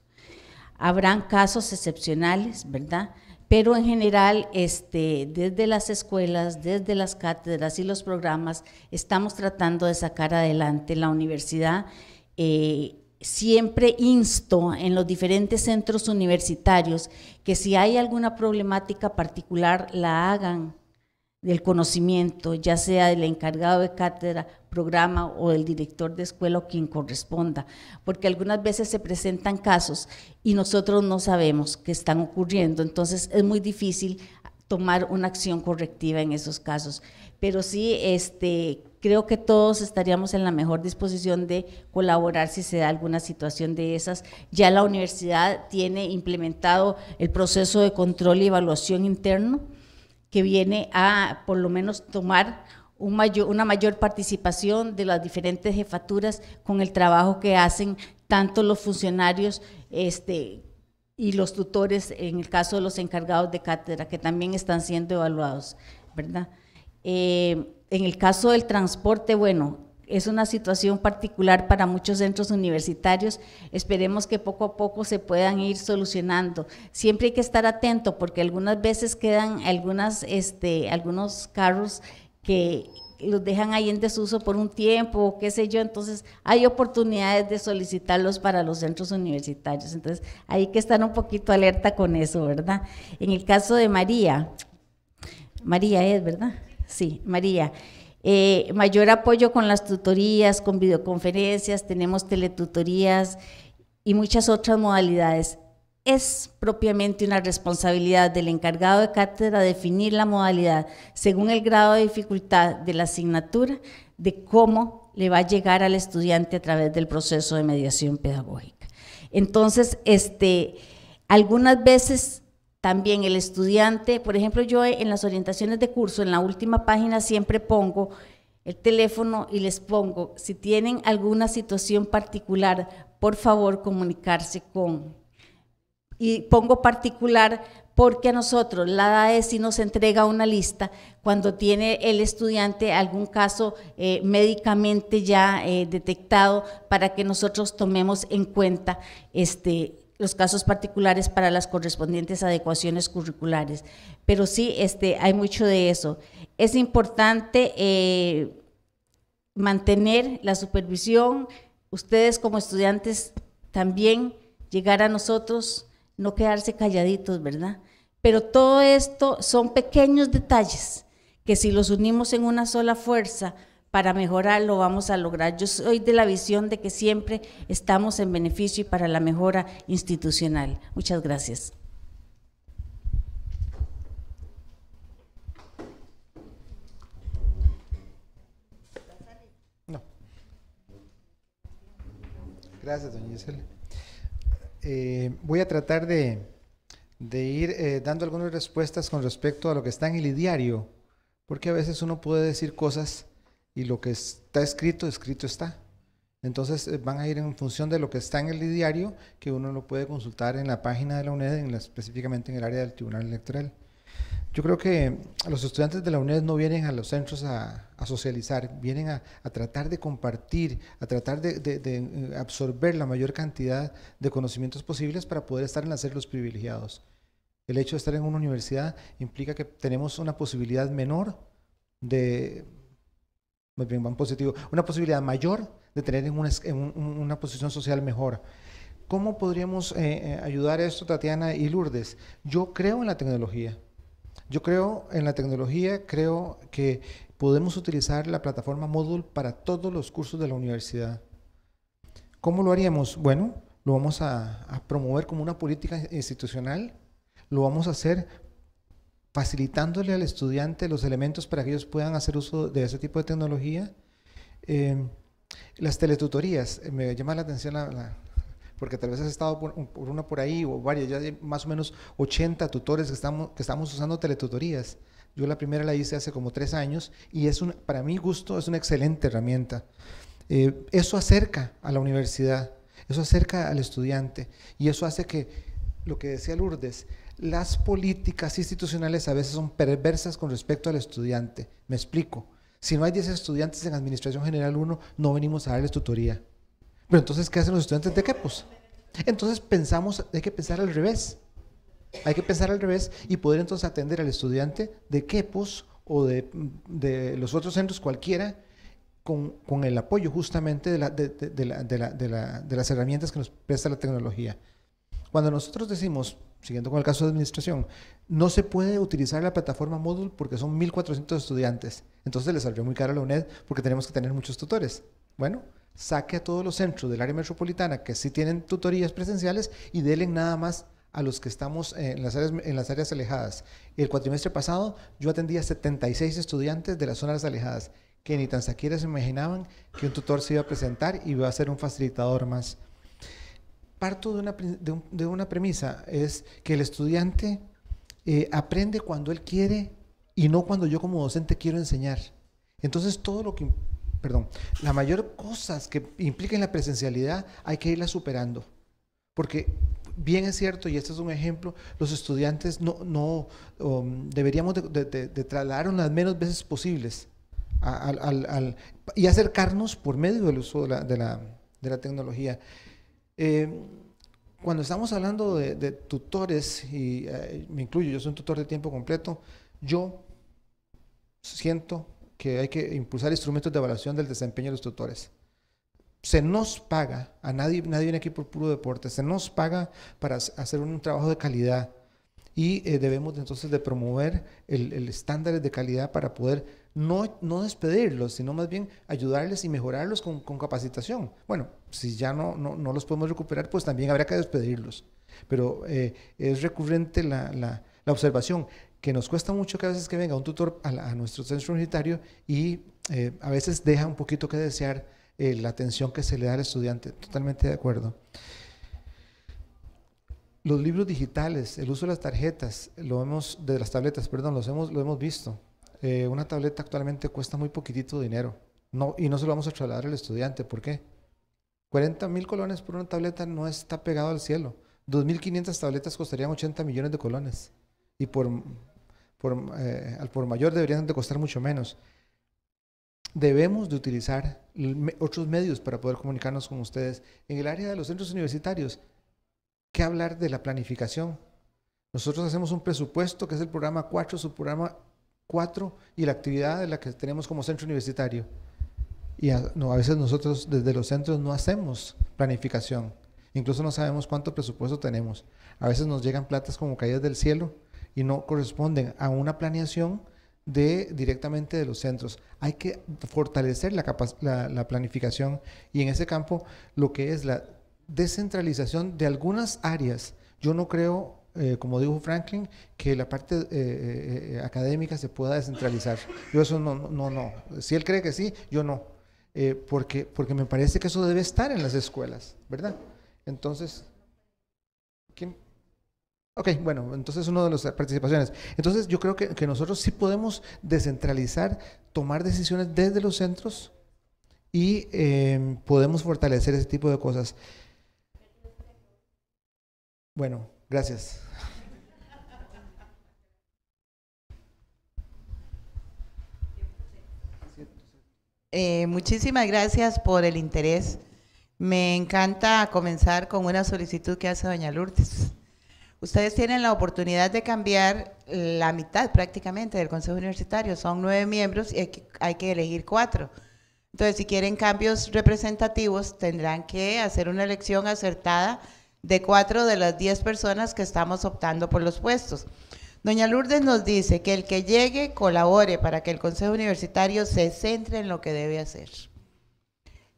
Habrán casos excepcionales, ¿verdad? Pero en general, este, desde las escuelas, desde las cátedras y los programas, estamos tratando de sacar adelante la universidad. Eh, siempre insto en los diferentes centros universitarios que si hay alguna problemática particular la hagan del conocimiento, ya sea del encargado de cátedra, programa o del director de escuela o quien corresponda, porque algunas veces se presentan casos y nosotros no sabemos qué están ocurriendo, entonces es muy difícil tomar una acción correctiva en esos casos. Pero sí, este, creo que todos estaríamos en la mejor disposición de colaborar si se da alguna situación de esas. Ya la universidad tiene implementado el proceso de control y evaluación interno que viene a por lo menos tomar una mayor participación de las diferentes jefaturas con el trabajo que hacen tanto los funcionarios este, y los tutores, en el caso de los encargados de cátedra, que también están siendo evaluados, ¿verdad? Eh, en el caso del transporte, bueno, es una situación particular para muchos centros universitarios. Esperemos que poco a poco se puedan ir solucionando. Siempre hay que estar atento porque algunas veces quedan algunas, este, algunos carros que los dejan ahí en desuso por un tiempo, qué sé yo, entonces hay oportunidades de solicitarlos para los centros universitarios. Entonces hay que estar un poquito alerta con eso, ¿verdad? En el caso de María, María es, ¿verdad? Sí, María. Eh, mayor apoyo con las tutorías, con videoconferencias, tenemos teletutorías y muchas otras modalidades. Es propiamente una responsabilidad del encargado de cátedra definir la modalidad según el grado de dificultad de la asignatura, de cómo le va a llegar al estudiante a través del proceso de mediación pedagógica. Entonces, este, algunas veces también el estudiante, por ejemplo, yo en las orientaciones de curso, en la última página siempre pongo el teléfono y les pongo, si tienen alguna situación particular, por favor comunicarse con. Y pongo particular porque a nosotros la DAESI nos entrega una lista cuando tiene el estudiante algún caso eh, médicamente ya eh, detectado para que nosotros tomemos en cuenta este, los casos particulares para las correspondientes adecuaciones curriculares. Pero sí, este, hay mucho de eso. Es importante eh, mantener la supervisión, ustedes como estudiantes también llegar a nosotros, no quedarse calladitos, ¿verdad? Pero todo esto son pequeños detalles que si los unimos en una sola fuerza, para mejorar lo vamos a lograr. Yo soy de la visión de que siempre estamos en beneficio y para la mejora institucional. Muchas gracias. No. Gracias, doña Gisela. Eh, voy a tratar de, ir eh, dando algunas respuestas con respecto a lo que está en el diario, porque a veces uno puede decir cosas y lo que está escrito, escrito está. Entonces eh, van a ir en función de lo que está en el diario, que uno lo puede consultar en la página de la UNED, específicamente en el área del Tribunal Electoral. Yo creo que los estudiantes de la UNED no vienen a los centros a, socializar, vienen a, tratar de compartir, a tratar de, eh, absorber la mayor cantidad de conocimientos posibles para poder estar en la los privilegiados. El hecho de estar en una universidad implica que tenemos una posibilidad menor de bien van positivo, una posibilidad mayor de tener en una, una posición social mejor. ¿Cómo podríamos eh, eh, ayudar a esto, Tatiana y Lourdes? Yo creo en la tecnología. Yo creo en la tecnología, creo que podemos utilizar la plataforma Moodle para todos los cursos de la universidad. ¿Cómo lo haríamos? Bueno, lo vamos a, a promover como una política institucional, lo vamos a hacer facilitándole al estudiante los elementos para que ellos puedan hacer uso de ese tipo de tecnología. Em, las teletutorías, eh, me llama la atención porque tal vez has estado por, una por ahí o varias, ya hay más o menos 80 tutores que estamos, que estamos usando teletutorías. Yo la primera la hice hace como tres años y es para mi gusto es una excelente herramienta. Eh, eso acerca a la universidad, eso acerca al estudiante y eso hace que, lo que decía Lourdes, las políticas institucionales a veces son perversas con respecto al estudiante. Me explico. Si no hay 10 estudiantes en Administración General 1, no venimos a darles tutoría. Pero entonces, ¿qué hacen los estudiantes de Quepos? Pues? Entonces pensamos, hay que pensar al revés. Hay que pensar al revés y poder entonces atender al estudiante de Quepos o de, los otros centros cualquiera con, el apoyo justamente de, la, de, las herramientas que nos presta la tecnología. Cuando nosotros decimos siguiendo con el caso de administración, no se puede utilizar la plataforma Moodle porque son 1.400 estudiantes. Entonces les salió muy caro a la UNED porque tenemos que tener muchos tutores. Bueno, saque a todos los centros del área metropolitana que sí tienen tutorías presenciales y denle nada más a los que estamos eh, en las áreas, en las áreas alejadas. El cuatrimestre pasado yo atendía 76 estudiantes de las zonas alejadas que ni tan siquiera se imaginaban que un tutor se iba a presentar y iba a ser un facilitador más parto de una, premisa, es que el estudiante eh, aprende cuando él quiere y no cuando yo como docente quiero enseñar. Entonces todo lo que, perdón, la mayor cosas que impliquen la presencialidad hay que irla superando. Porque bien es cierto, y este es un ejemplo, los estudiantes no, um, deberíamos de, de, las menos veces posibles y acercarnos por medio del uso de la, la tecnología. Eh, cuando estamos hablando de, tutores, y eh, me incluyo, yo soy un tutor de tiempo completo, yo siento que hay que impulsar instrumentos de evaluación del desempeño de los tutores. Se nos paga, a nadie, nadie viene aquí por puro deporte, se nos paga para hacer un trabajo de calidad y eh, debemos entonces de promover el, el de calidad para poder no, despedirlos, sino más bien ayudarles y mejorarlos con, capacitación. Bueno, si ya no, los podemos recuperar, pues también habrá que despedirlos. Pero eh, es recurrente la, observación que nos cuesta mucho que a veces que venga un tutor a, nuestro centro universitario y eh, a veces deja un poquito que desear eh, la atención que se le da al estudiante. Totalmente de acuerdo los libros digitales, el uso de las tarjetas, lo hemos, de las tabletas, perdón, hemos, lo hemos visto. Eh, una tableta actualmente cuesta muy poquitito dinero y no se lo vamos a trasladar al estudiante. ¿Por qué? 40 mil colones por una tableta no está pegado al cielo. 2.500 tabletas costarían 80 millones de colones. Y por, eh, al por mayor deberían de costar mucho menos. Debemos de utilizar otros medios para poder comunicarnos con ustedes. En el área de los centros universitarios, ¿qué hablar de la planificación? Nosotros hacemos un presupuesto, que es el programa 4, su programa y la actividad de la que tenemos como centro universitario. Y a, veces nosotros desde los centros no hacemos planificación. Incluso no sabemos cuánto presupuesto tenemos. A veces nos llegan platas como caídas del cielo y no corresponden a una planeación de, directamente de los centros. Hay que fortalecer la planificación y en ese campo lo que es la descentralización de algunas áreas. Yo no creo eh, como dijo Franklin, que la parte eh, eh, académica se pueda descentralizar. Yo eso no, no, no. Si él cree que sí, yo no. porque, porque me parece que eso debe estar en las escuelas, ¿verdad? Entonces, ¿quién? Ok, bueno, entonces uno de las participaciones. Entonces yo creo que, que nosotros sí podemos descentralizar, tomar decisiones desde los centros y em, podemos fortalecer ese tipo de cosas. Bueno, Gracias. Eh, muchísimas gracias por el interés. Me encanta comenzar con una solicitud que hace doña Lourdes. Ustedes tienen la oportunidad de cambiar la mitad prácticamente del Consejo Universitario. Son nueve miembros y hay que, hay que elegir cuatro. Entonces, si quieren cambios representativos, tendrán que hacer una elección acertada de cuatro de las diez personas que estamos optando por los puestos. Doña Lourdes nos dice que el que llegue colabore para que el Consejo Universitario se centre en lo que debe hacer,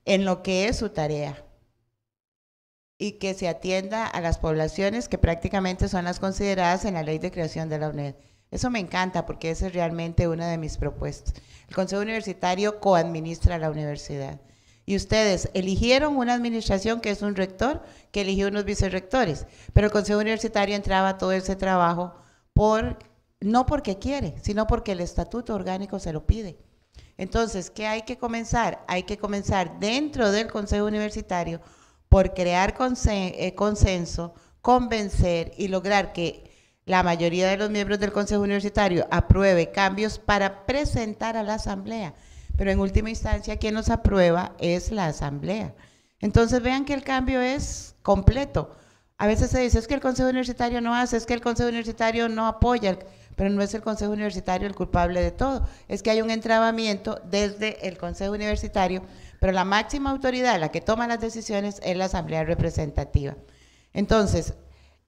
en lo que es su tarea y que se atienda a las poblaciones que prácticamente son las consideradas en la ley de creación de la UNED. Eso me encanta porque esa es realmente una de mis propuestas. El Consejo Universitario coadministra la universidad. Y ustedes eligieron una administración que es un rector, que eligió unos vicerrectores, pero el Consejo Universitario entraba a todo ese trabajo por, no porque quiere, sino porque el estatuto orgánico se lo pide. Entonces, ¿qué hay que comenzar? Hay que comenzar dentro del Consejo Universitario por crear eh, consenso, convencer y lograr que la mayoría de los miembros del Consejo Universitario apruebe cambios para presentar a la Asamblea pero en última instancia quien nos aprueba es la Asamblea. Entonces vean que el cambio es completo. A veces se dice, es que el Consejo Universitario no hace, es que el Consejo Universitario no apoya, pero no es el Consejo Universitario el culpable de todo. Es que hay un entrabamiento desde el Consejo Universitario, pero la máxima autoridad, la que toma las decisiones, es la Asamblea Representativa. Entonces,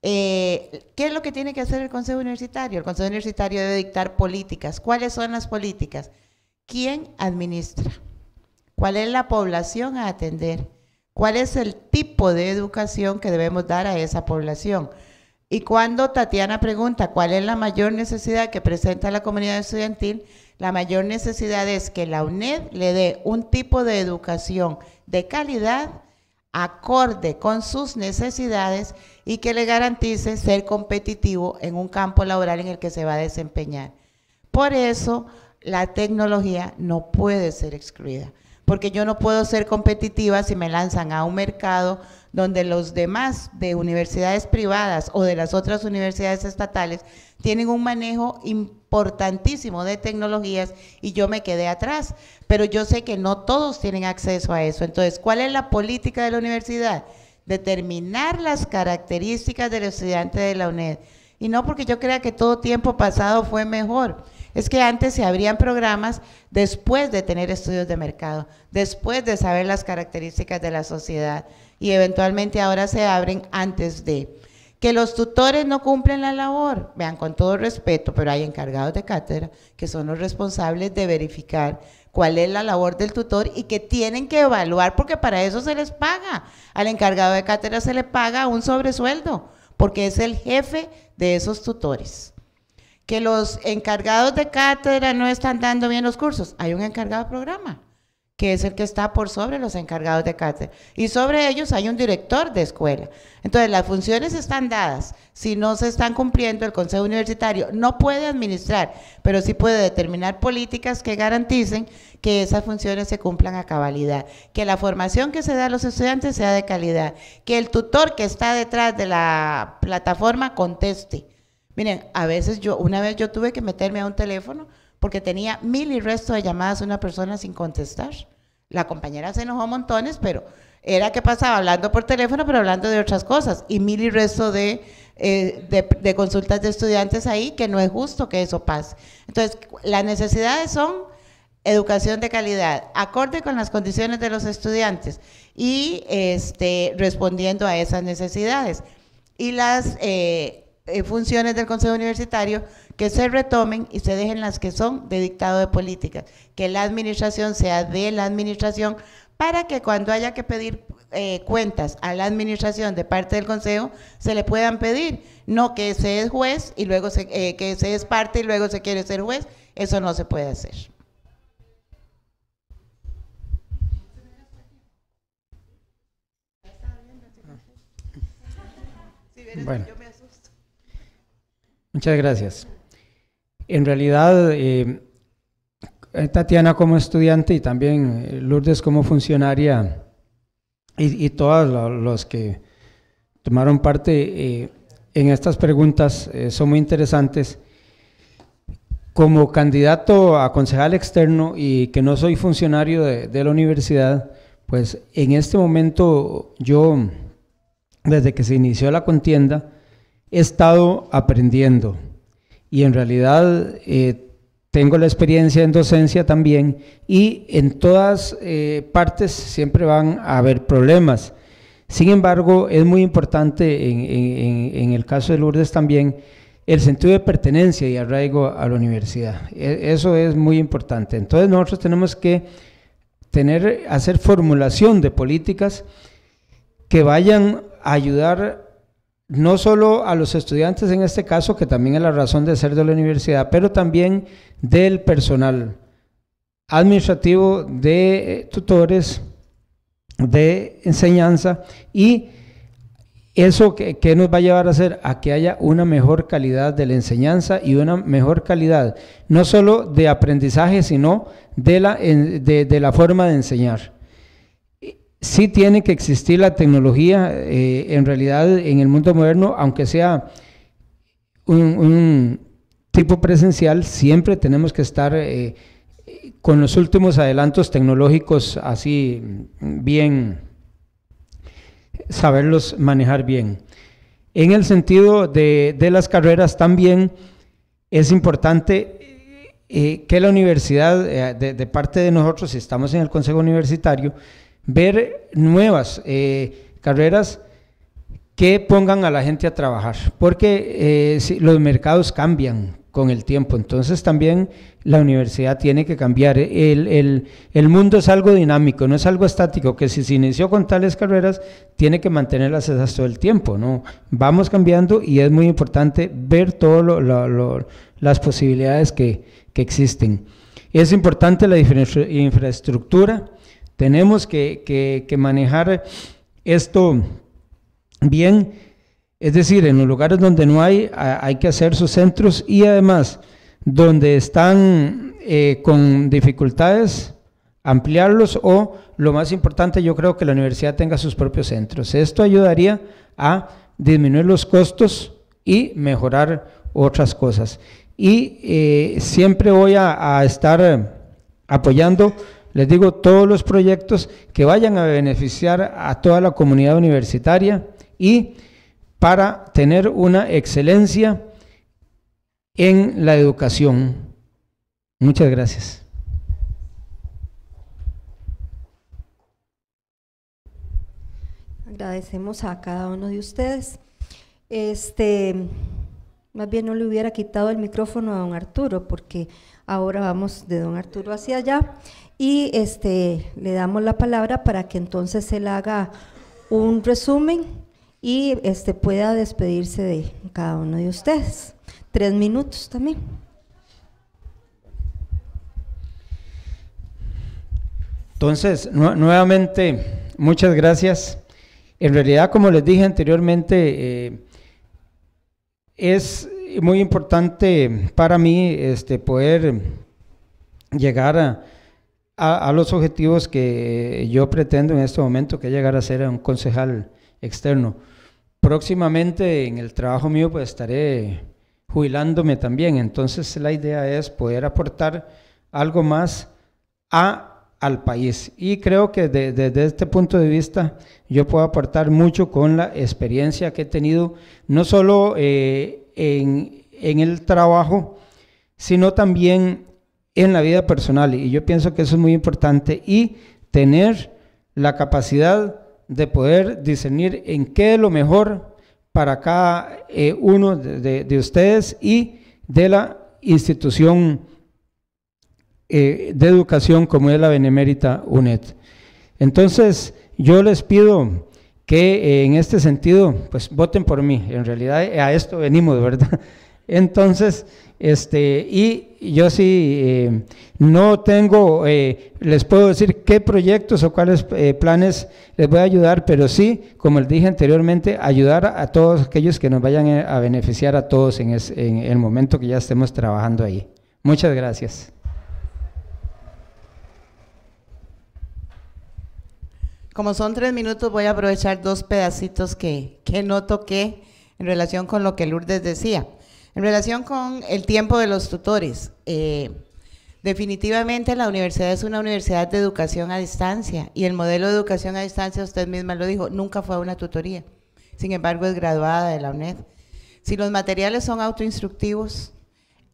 eh, ¿qué es lo que tiene que hacer el Consejo Universitario? El Consejo Universitario debe dictar políticas. ¿Cuáles son las políticas? quién administra, cuál es la población a atender, cuál es el tipo de educación que debemos dar a esa población. Y cuando Tatiana pregunta cuál es la mayor necesidad que presenta la comunidad estudiantil, la mayor necesidad es que la UNED le dé un tipo de educación de calidad acorde con sus necesidades y que le garantice ser competitivo en un campo laboral en el que se va a desempeñar. Por eso, la tecnología no puede ser excluida, porque yo no puedo ser competitiva si me lanzan a un mercado donde los demás de universidades privadas o de las otras universidades estatales tienen un manejo importantísimo de tecnologías y yo me quedé atrás, pero yo sé que no todos tienen acceso a eso. Entonces, ¿cuál es la política de la universidad? Determinar las características del estudiante de la UNED. Y no porque yo crea que todo tiempo pasado fue mejor es que antes se abrían programas después de tener estudios de mercado, después de saber las características de la sociedad y eventualmente ahora se abren antes de. Que los tutores no cumplen la labor, vean, con todo respeto, pero hay encargados de cátedra que son los responsables de verificar cuál es la labor del tutor y que tienen que evaluar porque para eso se les paga. Al encargado de cátedra se le paga un sobresueldo porque es el jefe de esos tutores que los encargados de cátedra no están dando bien los cursos. Hay un encargado de programa, que es el que está por sobre los encargados de cátedra. Y sobre ellos hay un director de escuela. Entonces, las funciones están dadas. Si no se están cumpliendo, el Consejo Universitario no puede administrar, pero sí puede determinar políticas que garanticen que esas funciones se cumplan a cabalidad, que la formación que se da a los estudiantes sea de calidad, que el tutor que está detrás de la plataforma conteste Miren, a veces yo, una vez yo tuve que meterme a un teléfono porque tenía mil y resto de llamadas a una persona sin contestar. La compañera se enojó montones, pero era que pasaba hablando por teléfono, pero hablando de otras cosas, y mil y resto eh, de, consultas de estudiantes ahí, que no es justo que eso pase. Entonces, las necesidades son educación de calidad, acorde con las condiciones de los estudiantes y este, respondiendo a esas necesidades. Y las, eh, eh, funciones del Consejo Universitario que se retomen y se dejen las que son de dictado de política, que la administración sea de la administración para que cuando haya que pedir eh, cuentas a la administración de parte del consejo se le puedan pedir, no que se es juez y luego se, eh, que se es parte y luego se quiere ser juez, eso no se puede hacer. Bueno. Muchas gracias. En realidad, eh, eh, Tatiana como estudiante y también eh, Lourdes como funcionaria y, todos los que tomaron parte en estas preguntas son muy interesantes. Como candidato a concejal externo y que no soy funcionario de, de la universidad, pues en este momento yo, desde que se inició la contienda, he estado aprendiendo y en realidad eh, tengo la experiencia en docencia también y en todas eh, partes siempre van a haber problemas. Sin embargo, es muy importante en, el caso de Lourdes también el sentido de pertenencia y arraigo a la universidad. E, eso es muy importante. Entonces nosotros tenemos que tener, hacer formulación de políticas que vayan a ayudar no solo a los estudiantes en este caso, que también es la razón de ser de la universidad, pero también del personal administrativo, de eh, tutores, de enseñanza y eso que, nos va a llevar a hacer a que haya una mejor calidad de la enseñanza y una mejor calidad no solo de aprendizaje, sino de la forma de enseñar sí tiene que existir la tecnología, eh, en realidad en el mundo moderno, aunque sea un, tipo presencial, siempre tenemos que estar eh, con los últimos adelantos tecnológicos así bien, saberlos manejar bien. En el sentido de, las carreras también es importante eh, que la universidad, de, de parte de nosotros, si estamos en el Consejo Universitario, ver nuevas eh, carreras que pongan a la gente a trabajar, porque eh, los mercados cambian con el tiempo, entonces también la universidad tiene que cambiar. El, mundo es algo dinámico, no es algo estático, que si se inició con tales carreras, tiene que mantenerlas esas todo el tiempo, ¿no? Vamos cambiando y es muy importante ver todas las posibilidades que, que existen. Es importante la infraestructura, tenemos que, manejar esto bien. Es decir, en los lugares donde no hay, hay que hacer sus centros y además donde están eh, con dificultades, ampliarlos o, lo más importante, yo creo que la universidad tenga sus propios centros. Esto ayudaría a disminuir los costos y mejorar otras cosas. Y eh, siempre voy a estar eh, apoyando les digo, todos los proyectos que vayan a beneficiar a toda la comunidad universitaria y para tener una excelencia en la educación. Muchas gracias. Agradecemos a cada uno de ustedes. Este, más bien no le hubiera quitado el micrófono a don Arturo, porque ahora vamos de don Arturo hacia allá y este, le damos la palabra para que entonces él haga un resumen y este, pueda despedirse de cada uno de ustedes. Tres minutos también. Entonces, nuevamente, muchas gracias. En realidad, como les dije anteriormente, eh, es muy importante para mí este, poder llegar a, los objetivos que yo pretendo en este momento, que es llegar a ser un concejal externo. Próximamente en el trabajo mío pues estaré jubilándome también, entonces la idea es poder aportar algo más a al país. Y creo que desde este punto de vista yo puedo aportar mucho con la experiencia que he tenido, no solo eh, en, el trabajo, sino también en la vida personal. Y yo pienso que eso es muy importante y tener la capacidad de poder discernir en qué es lo mejor para cada eh, uno de, de ustedes y de la institución eh, de educación como es la Benemérita UNED. Entonces, yo les pido que eh, en este sentido, pues voten por mí. En realidad eh, a esto venimos, ¿verdad? Entonces, este, y yo sí no tengo, les puedo decir qué proyectos o cuáles planes les voy a ayudar, pero sí, como les dije anteriormente, ayudar a todos aquellos que nos vayan a beneficiar a todos en, en el momento que ya estemos trabajando ahí. Muchas gracias. Como son tres minutos, voy a aprovechar dos pedacitos que, que no toqué en relación con lo que Lourdes decía. En relación con el tiempo de los tutores, eh, definitivamente la universidad es una universidad de educación a distancia y el modelo de educación a distancia, usted misma lo dijo, nunca fue una tutoría. Sin embargo, es graduada de la UNED. Si los materiales son autoinstructivos,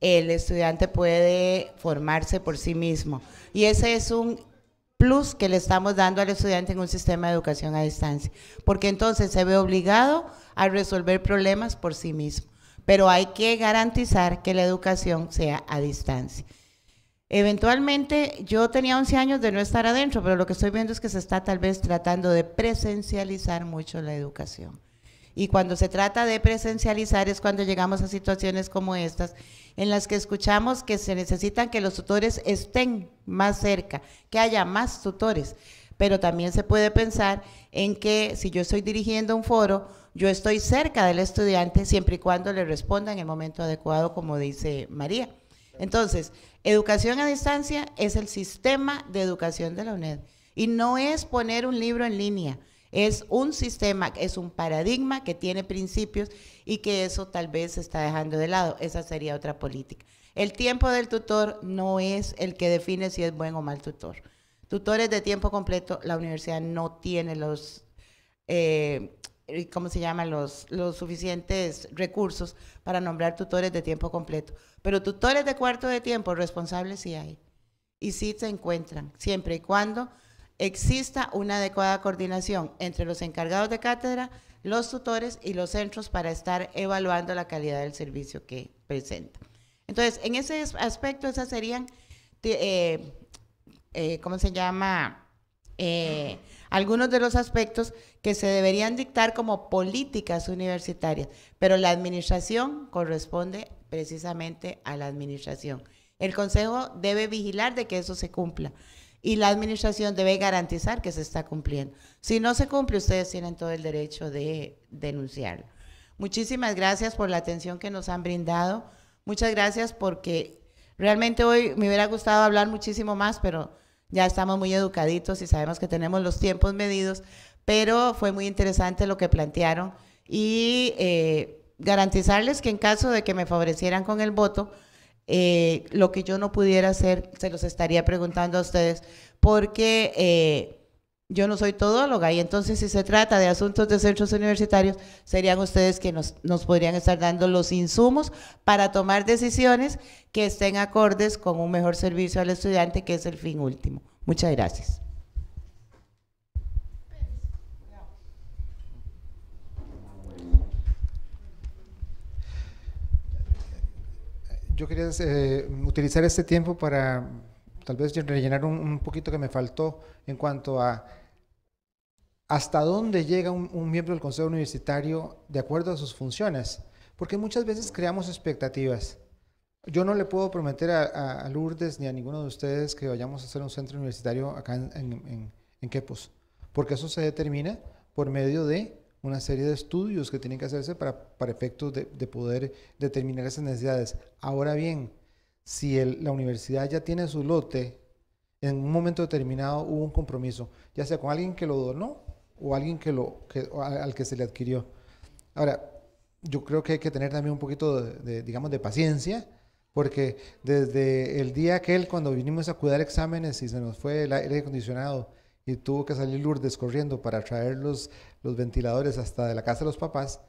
el estudiante puede formarse por sí mismo. Y ese es un plus que le estamos dando al estudiante en un sistema de educación a distancia, porque entonces se ve obligado a resolver problemas por sí mismo, pero hay que garantizar que la educación sea a distancia. Eventualmente, yo tenía 11 años de no estar adentro, pero lo que estoy viendo es que se está tal vez tratando de presencializar mucho la educación. Y cuando se trata de presencializar es cuando llegamos a situaciones como estas en las que escuchamos que se necesitan que los tutores estén más cerca, que haya más tutores. Pero también se puede pensar en que si yo estoy dirigiendo un foro, yo estoy cerca del estudiante siempre y cuando le responda en el momento adecuado, como dice María. Entonces, educación a distancia es el sistema de educación de la UNED y no es poner un libro en línea. Es un sistema, es un paradigma que tiene principios y que eso tal vez se está dejando de lado. Esa sería otra política. El tiempo del tutor no es el que define si es buen o mal tutor. Tutores de tiempo completo, la universidad no tiene los, eh, ¿cómo se llaman? Los, los suficientes recursos para nombrar tutores de tiempo completo. Pero tutores de cuarto de tiempo responsables sí hay. Y sí se encuentran, siempre y cuando exista una adecuada coordinación entre los encargados de cátedra, los tutores y los centros para estar evaluando la calidad del servicio que presenta. Entonces, en ese aspecto, esas serían, eh, eh, ¿cómo se llama? Eh, algunos de los aspectos que se deberían dictar como políticas universitarias, pero la administración corresponde precisamente a la administración. El Consejo debe vigilar de que eso se cumpla y la administración debe garantizar que se está cumpliendo. Si no se cumple, ustedes tienen todo el derecho de denunciarlo. Muchísimas gracias por la atención que nos han brindado. Muchas gracias porque realmente hoy me hubiera gustado hablar muchísimo más, pero ya estamos muy educaditos y sabemos que tenemos los tiempos medidos, pero fue muy interesante lo que plantearon y eh, garantizarles que en caso de que me favorecieran con el voto, eh, lo que yo no pudiera hacer, se los estaría preguntando a ustedes, porque eh, yo no soy todóloga y entonces si se trata de asuntos de centros universitarios, serían ustedes que nos, nos podrían estar dando los insumos para tomar decisiones que estén acordes con un mejor servicio al estudiante, que es el fin último. Muchas gracias. yo quería eh, utilizar este tiempo para tal vez rellenar un, poquito que me faltó en cuanto a hasta dónde llega un, miembro del Consejo Universitario de acuerdo a sus funciones, porque muchas veces creamos expectativas. Yo no le puedo prometer a, Lourdes ni a ninguno de ustedes que vayamos a hacer un centro universitario acá en, en Quepos, porque eso se determina por medio de una serie de estudios que tienen que hacerse para, para efectos de, poder determinar esas necesidades. Ahora bien, si la universidad ya tiene su lote, en un momento determinado hubo un compromiso, ya sea con alguien que lo donó o alguien que lo, al que se le adquirió. Ahora, yo creo que hay que tener también un poquito de, digamos, de paciencia, porque desde el día aquel, cuando vinimos a cuidar exámenes y se nos fue el aire acondicionado, y tuvo que salir Lourdes corriendo para traer los, ventiladores hasta de la casa de los papás,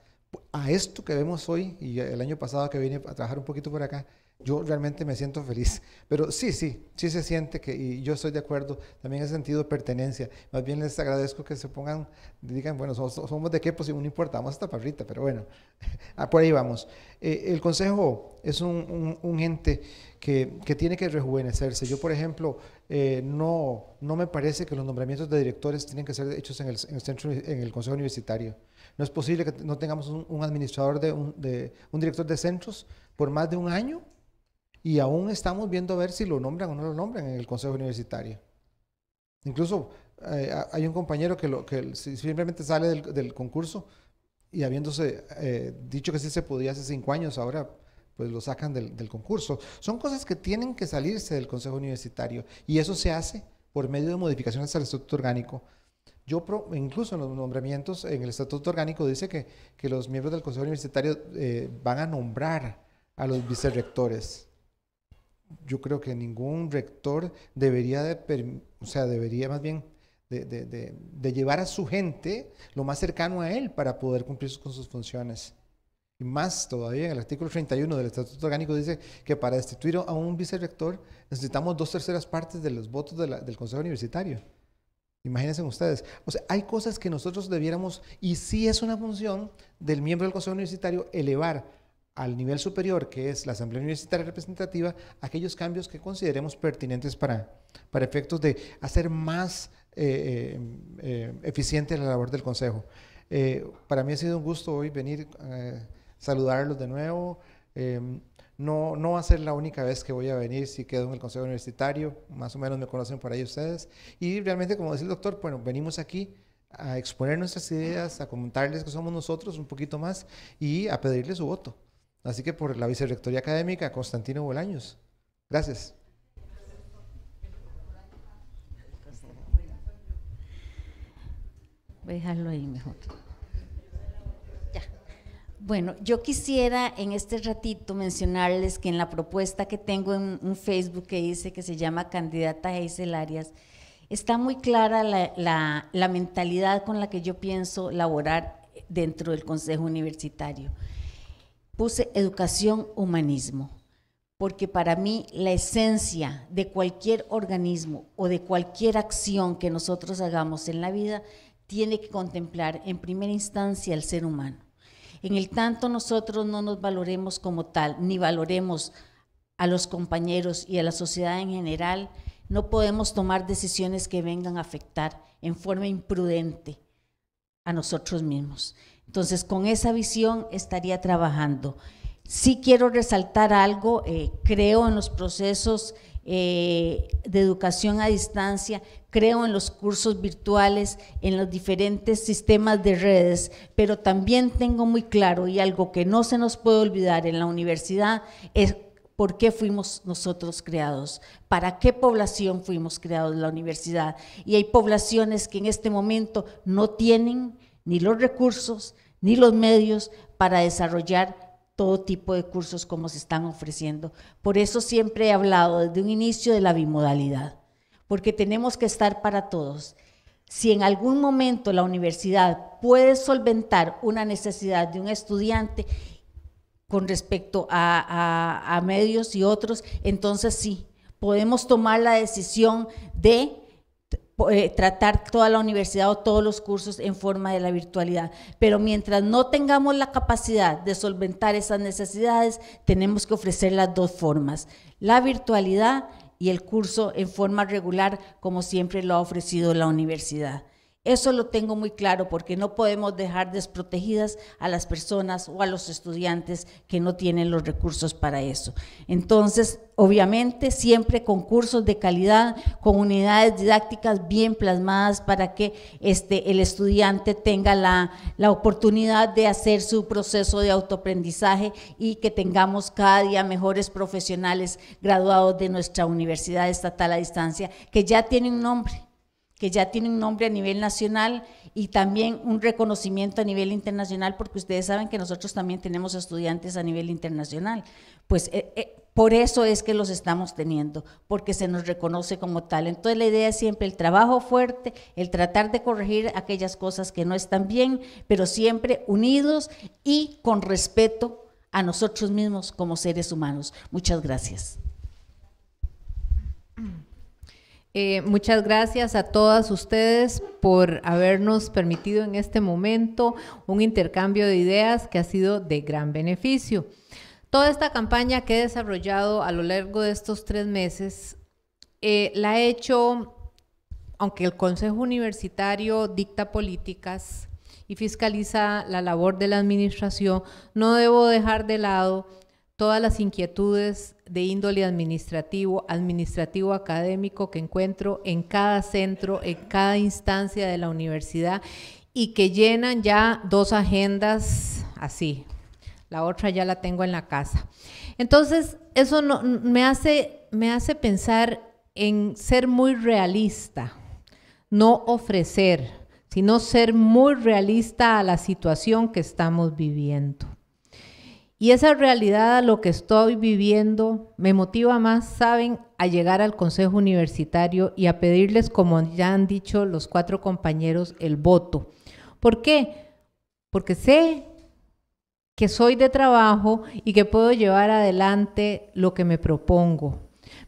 a esto que vemos hoy y el año pasado que vine a trabajar un poquito por acá, yo realmente me siento feliz. Pero sí, sí, sí se siente que, y yo estoy de acuerdo, también he sentido pertenencia. Más bien les agradezco que se pongan, digan, bueno, somos, somos de qué, pues no importa, vamos hasta parrita, pero bueno, ah, por ahí vamos. Eh, el consejo es un, un, un ente que, que, tiene que rejuvenecerse. Yo, por ejemplo, eh, no, no me parece que los nombramientos de directores tienen que ser hechos en el, Consejo Universitario. No es posible que no tengamos un, administrador, de un, un, director de centros por más de un año y aún estamos viendo a ver si lo nombran o no lo nombran en el Consejo Universitario. Incluso eh, hay un compañero que, lo, que simplemente sale del, concurso y habiéndose eh, dicho que sí se podía hace cinco años, ahora pues lo sacan del, concurso. Son cosas que tienen que salirse del Consejo Universitario y eso se hace por medio de modificaciones al Estatuto Orgánico. Yo, incluso en los nombramientos, en el Estatuto Orgánico dice que, que los miembros del Consejo Universitario eh, van a nombrar a los vicerrectores. Yo creo que ningún rector debería, de, o sea, debería más bien de, de, llevar a su gente lo más cercano a él para poder cumplir con sus funciones más todavía, en el artículo 31 del Estatuto Orgánico dice que para destituir a un vicerrector necesitamos dos terceras partes de los votos del Consejo Universitario. Imagínense ustedes. O sea, hay cosas que nosotros debiéramos, y sí es una función del miembro del Consejo Universitario elevar al nivel superior, que es la Asamblea Universitaria Representativa, aquellos cambios que consideremos pertinentes para, para efectos de hacer más eh, eh, eh, eficiente la labor del Consejo. para mí ha sido un gusto hoy venir saludarlos de nuevo. Em, no, no va a ser la única vez que voy a venir si quedo en el Consejo Universitario, más o menos me conocen por ahí ustedes. Y realmente, como decía el doctor, bueno, venimos aquí a exponer nuestras ideas, a comentarles que somos nosotros un poquito más y a pedirle su voto. Así que por la Vicerrectoría Académica, Constantino Bolaños. Gracias. Voy a dejarlo ahí mejor. Bueno, yo quisiera en este ratito mencionarles que en la propuesta que tengo en un Facebook que dice que se llama Candidata Heisel Arias, está muy clara la, la mentalidad con la que yo pienso laborar dentro del Consejo Universitario. Puse educación humanismo, porque para mí la esencia de cualquier organismo o de cualquier acción que nosotros hagamos en la vida tiene que contemplar en primera instancia al ser humano. En el tanto nosotros no nos valoremos como tal, ni valoremos a los compañeros y a la sociedad en general, no podemos tomar decisiones que vengan a afectar en forma imprudente a nosotros mismos. Entonces, con esa visión estaría trabajando. Sí quiero resaltar algo, eh, creo en los procesos eh, de educación a distancia, creo en los cursos virtuales, en los diferentes sistemas de redes, pero también tengo muy claro y algo que no se nos puede olvidar en la universidad es por qué fuimos nosotros creados, para qué población fuimos creados en la universidad. Y hay poblaciones que en este momento no tienen ni los recursos ni los medios para desarrollar todo tipo de cursos como se están ofreciendo. Por eso siempre he hablado desde un inicio de la bimodalidad, porque tenemos que estar para todos. Si en algún momento la universidad puede solventar una necesidad de un estudiante con respecto a, medios y otros, entonces sí, podemos tomar la decisión de eh, tratar toda la universidad o todos los cursos en forma de la virtualidad. Pero mientras no tengamos la capacidad de solventar esas necesidades, tenemos que ofrecer las dos formas, la virtualidad y el curso en forma regular, como siempre lo ha ofrecido la universidad. Eso lo tengo muy claro porque no podemos dejar desprotegidas a las personas o a los estudiantes que no tienen los recursos para eso. Entonces, obviamente, siempre con cursos de calidad, con unidades didácticas bien plasmadas para que este, el estudiante tenga la, oportunidad de hacer su proceso de autoaprendizaje y que tengamos cada día mejores profesionales graduados de nuestra Universidad Estatal a Distancia, que ya tienen un nombre que ya tiene un nombre a nivel nacional y también un reconocimiento a nivel internacional, porque ustedes saben que nosotros también tenemos estudiantes a nivel internacional. Pues eh, eh, por eso es que los estamos teniendo, porque se nos reconoce como tal. Entonces la idea es siempre el trabajo fuerte, el tratar de corregir aquellas cosas que no están bien, pero siempre unidos y con respeto a nosotros mismos como seres humanos. Muchas gracias. Eh, muchas gracias a todas ustedes por habernos permitido en este momento un intercambio de ideas que ha sido de gran beneficio. Toda esta campaña que he desarrollado a lo largo de estos tres meses, eh, la he hecho, aunque el Consejo Universitario dicta políticas y fiscaliza la labor de la administración, no debo dejar de lado todas las inquietudes de índole administrativo, administrativo académico que encuentro en cada centro, en cada instancia de la universidad y que llenan ya dos agendas así. La otra ya la tengo en la casa. Entonces, eso no, me, hace, me hace pensar en ser muy realista, no ofrecer, sino ser muy realista a la situación que estamos viviendo. Y esa realidad a lo que estoy viviendo me motiva más, saben, a llegar al Consejo Universitario y a pedirles, como ya han dicho los cuatro compañeros, el voto. ¿Por qué? Porque sé que soy de trabajo y que puedo llevar adelante lo que me propongo.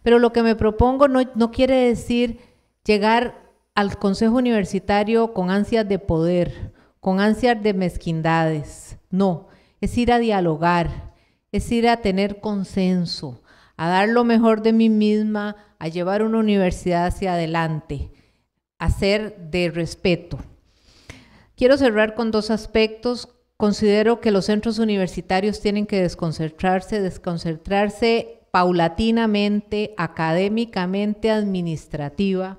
Pero lo que me propongo no, no quiere decir llegar al Consejo Universitario con ansias de poder, con ansias de mezquindades. No, es ir a dialogar, es ir a tener consenso, a dar lo mejor de mí misma, a llevar una universidad hacia adelante, a ser de respeto. Quiero cerrar con dos aspectos. Considero que los centros universitarios tienen que desconcentrarse, desconcentrarse paulatinamente, académicamente, administrativa,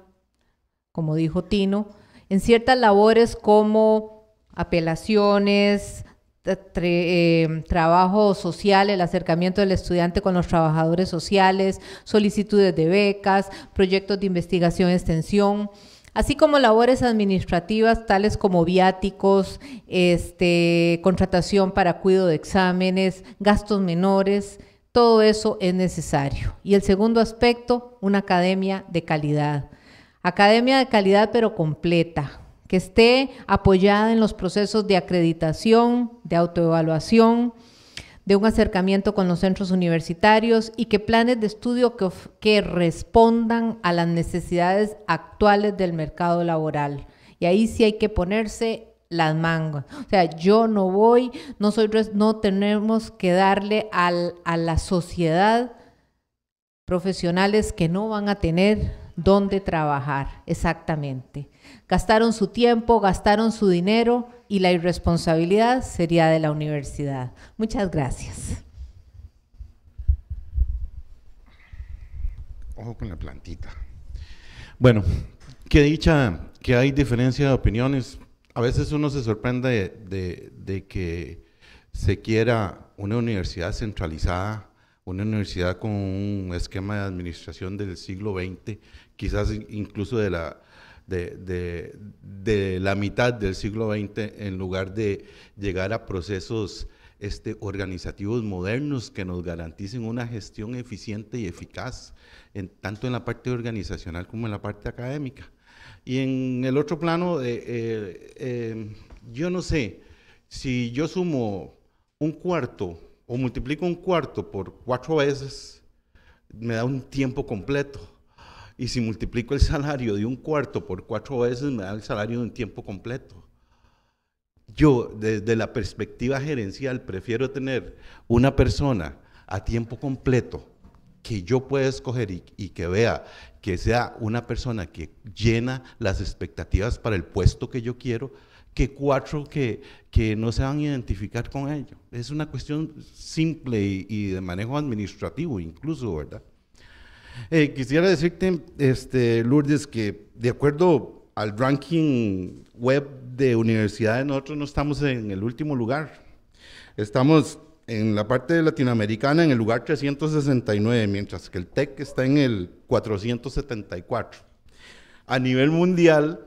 como dijo Tino, en ciertas labores como apelaciones, este em, trabajo social, el acercamiento del estudiante con los trabajadores sociales, solicitudes de becas, proyectos de investigación extensión así como labores administrativas tales como viáticos, este, contratación para cuidado de exámenes, gastos menores, todo eso es necesario. Y el segundo aspecto, una academia de calidad. Academia de calidad pero completa, que esté apoyada en los procesos de acreditación, de autoevaluación, de un acercamiento con los centros universitarios y que planes de estudio que, respondan a las necesidades actuales del mercado laboral. Y ahí sí hay que ponerse las mangas. O sea, yo no voy, nosotros no tenemos que darle a la sociedad profesionales que no van a tener dónde trabajar exactamente. Gastaron su tiempo, gastaron su dinero y la irresponsabilidad sería de la universidad. Muchas gracias. Ojo con la plantita. Bueno, que dicha que hay diferencia de opiniones. A veces uno se sorprende de, de que se quiera una universidad centralizada, una universidad con un esquema de administración del siglo XX, quizás incluso de la, de, la mitad del siglo XX en lugar de llegar a procesos este, organizativos modernos que nos garanticen una gestión eficiente y eficaz, en, tanto en la parte organizacional como en la parte académica. Y en el otro plano, eh, eh, eh, yo no sé, si yo sumo un cuarto o multiplico un cuarto por cuatro veces, me da un tiempo completo y si multiplico el salario de un cuarto por cuatro veces, me da el salario de un tiempo completo. Yo, desde la perspectiva gerencial, prefiero tener una persona a tiempo completo que yo pueda escoger y, que vea que sea una persona que llena las expectativas para el puesto que yo quiero, que cuatro que, que no se van a identificar con ello. Es una cuestión simple y de manejo administrativo incluso, ¿verdad? Eh, quisiera decirte, este, Lourdes, que de acuerdo al ranking web de universidades, nosotros no estamos en el último lugar. Estamos en la parte latinoamericana en el lugar 369, mientras que el TEC está en el 474. A nivel mundial,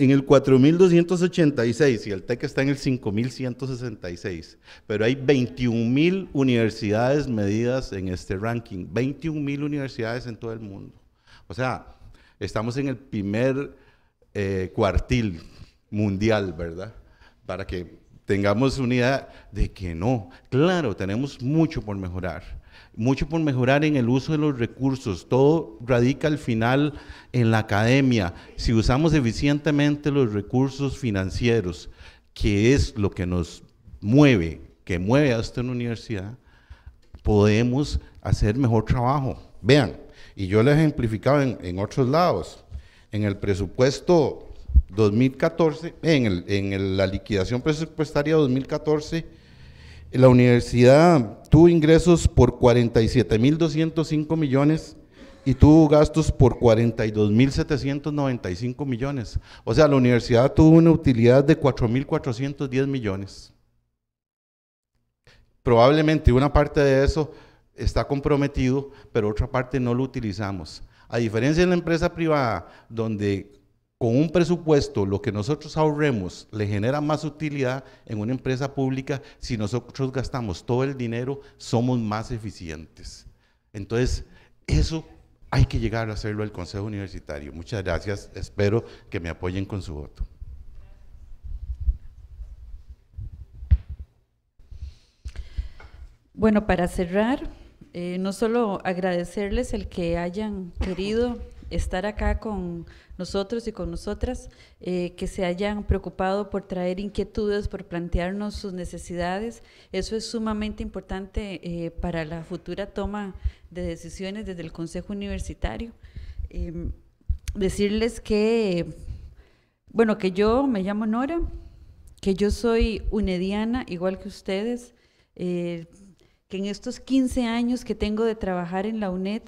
en el 4286 y el TEC está en el 5166, pero hay 21.000 universidades medidas en este ranking, 21.000 universidades en todo el mundo. O sea, estamos en el primer eh, cuartil mundial, ¿verdad? Para que tengamos una idea de que no, claro, tenemos mucho por mejorar mucho por mejorar en el uso de los recursos. Todo radica al final en la academia. Si usamos eficientemente los recursos financieros, que es lo que nos mueve, que mueve hasta una universidad, podemos hacer mejor trabajo. Vean, y yo lo he ejemplificado en, otros lados. En el presupuesto 2014, en, el, en la liquidación presupuestaria 2014, la universidad tuvo ingresos por 47.205 millones y tuvo gastos por 42.795 millones. O sea, la universidad tuvo una utilidad de 4.410 millones. Probablemente una parte de eso está comprometido, pero otra parte no lo utilizamos. A diferencia de la empresa privada, donde con un presupuesto, lo que nosotros ahorremos le genera más utilidad en una empresa pública. Si nosotros gastamos todo el dinero, somos más eficientes. Entonces, eso hay que llegar a hacerlo el Consejo Universitario. Muchas gracias. Espero que me apoyen con su voto. Bueno, para cerrar, eh, no solo agradecerles el que hayan querido estar acá con nosotros y con nosotras, eh, que se hayan preocupado por traer inquietudes, por plantearnos sus necesidades. Eso es sumamente importante eh, para la futura toma de decisiones desde el Consejo Universitario. Em, decirles que, bueno, que yo me llamo Nora, que yo soy unediana, igual que ustedes, eh, que en estos 15 años que tengo de trabajar en la UNED,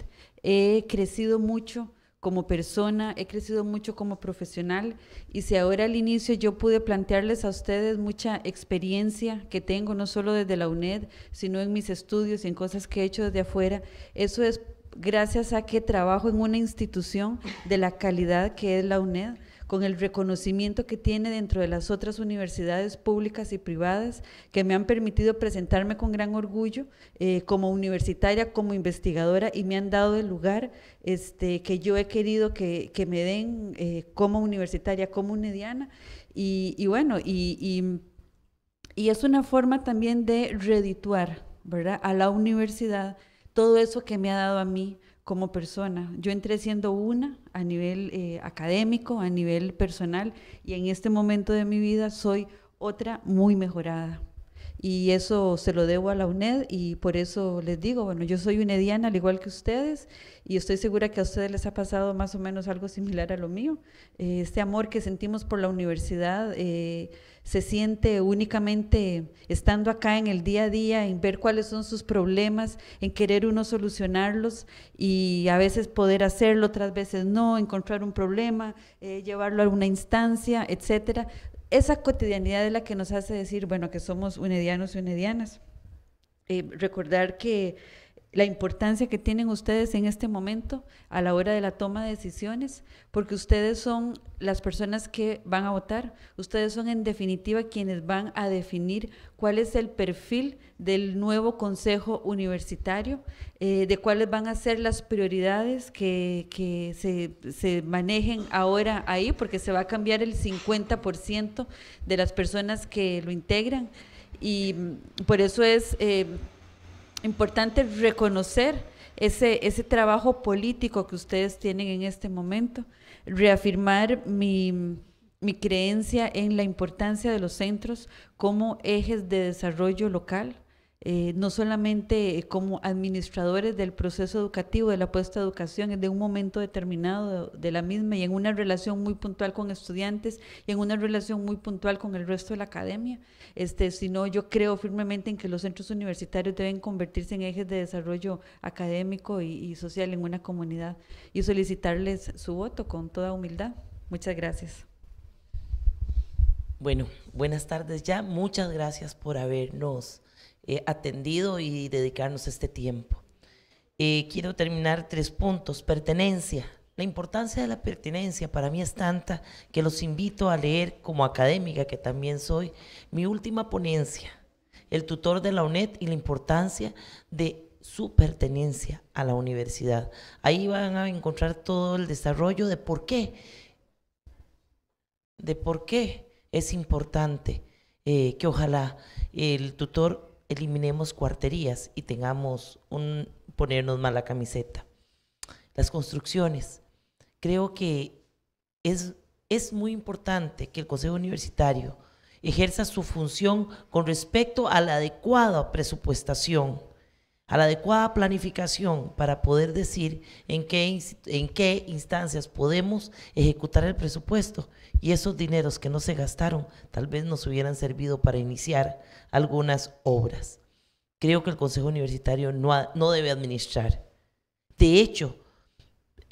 he crecido mucho como persona, he crecido mucho como profesional y si ahora al inicio yo pude plantearles a ustedes mucha experiencia que tengo, no solo desde la UNED, sino en mis estudios y en cosas que he hecho desde afuera, eso es gracias a que trabajo en una institución de la calidad que es la UNED con el reconocimiento que tiene dentro de las otras universidades públicas y privadas que me han permitido presentarme con gran orgullo eh, como universitaria, como investigadora y me han dado el lugar este, que yo he querido que, me den eh, como universitaria, como unediana. Y, bueno, y, y, es una forma también de redituar ¿verdad? a la universidad todo eso que me ha dado a mí como persona. Yo entré siendo una a nivel eh, académico, a nivel personal, y en este momento de mi vida soy otra muy mejorada. Y eso se lo debo a la UNED y por eso les digo, bueno, yo soy unediana al igual que ustedes y estoy segura que a ustedes les ha pasado más o menos algo similar a lo mío. Eh, este amor que sentimos por la universidad. Eh, se siente únicamente estando acá en el día a día, en ver cuáles son sus problemas, en querer uno solucionarlos y a veces poder hacerlo, otras veces no, encontrar un problema, eh, llevarlo a alguna instancia, etcétera. Esa cotidianidad es la que nos hace decir, bueno, que somos unedianos y unedianas. Eh, recordar que la importancia que tienen ustedes en este momento a la hora de la toma de decisiones, porque ustedes son las personas que van a votar, ustedes son en definitiva quienes van a definir cuál es el perfil del nuevo Consejo Universitario, eh, de cuáles van a ser las prioridades que, se, manejen ahora ahí, porque se va a cambiar el 50% de las personas que lo integran. Y mm, por eso es... Eh, importante reconocer ese, ese trabajo político que ustedes tienen en este momento, reafirmar mi, mi creencia en la importancia de los centros como ejes de desarrollo local eh, no solamente eh, como administradores del proceso educativo, de la puesta de educación, de un momento determinado de, la misma y en una relación muy puntual con estudiantes y en una relación muy puntual con el resto de la academia, este, sino yo creo firmemente en que los centros universitarios deben convertirse en ejes de desarrollo académico y, y social en una comunidad y solicitarles su voto con toda humildad. Muchas gracias. Bueno, buenas tardes ya. Muchas gracias por habernos eh, atendido y dedicarnos este tiempo. Eh, quiero terminar tres puntos. Pertenencia. La importancia de la pertenencia para mí es tanta que los invito a leer como académica, que también soy, mi última ponencia, el tutor de la UNED y la importancia de su pertenencia a la universidad. Ahí van a encontrar todo el desarrollo de por qué, de por qué es importante eh, que ojalá el tutor eliminemos cuarterías y tengamos un ponernos mala camiseta. Las construcciones. Creo que es, es muy importante que el Consejo Universitario ejerza su función con respecto a la adecuada presupuestación a la adecuada planificación para poder decir en qué, en qué instancias podemos ejecutar el presupuesto y esos dineros que no se gastaron tal vez nos hubieran servido para iniciar algunas obras. Creo que el Consejo Universitario no, debe administrar. De hecho,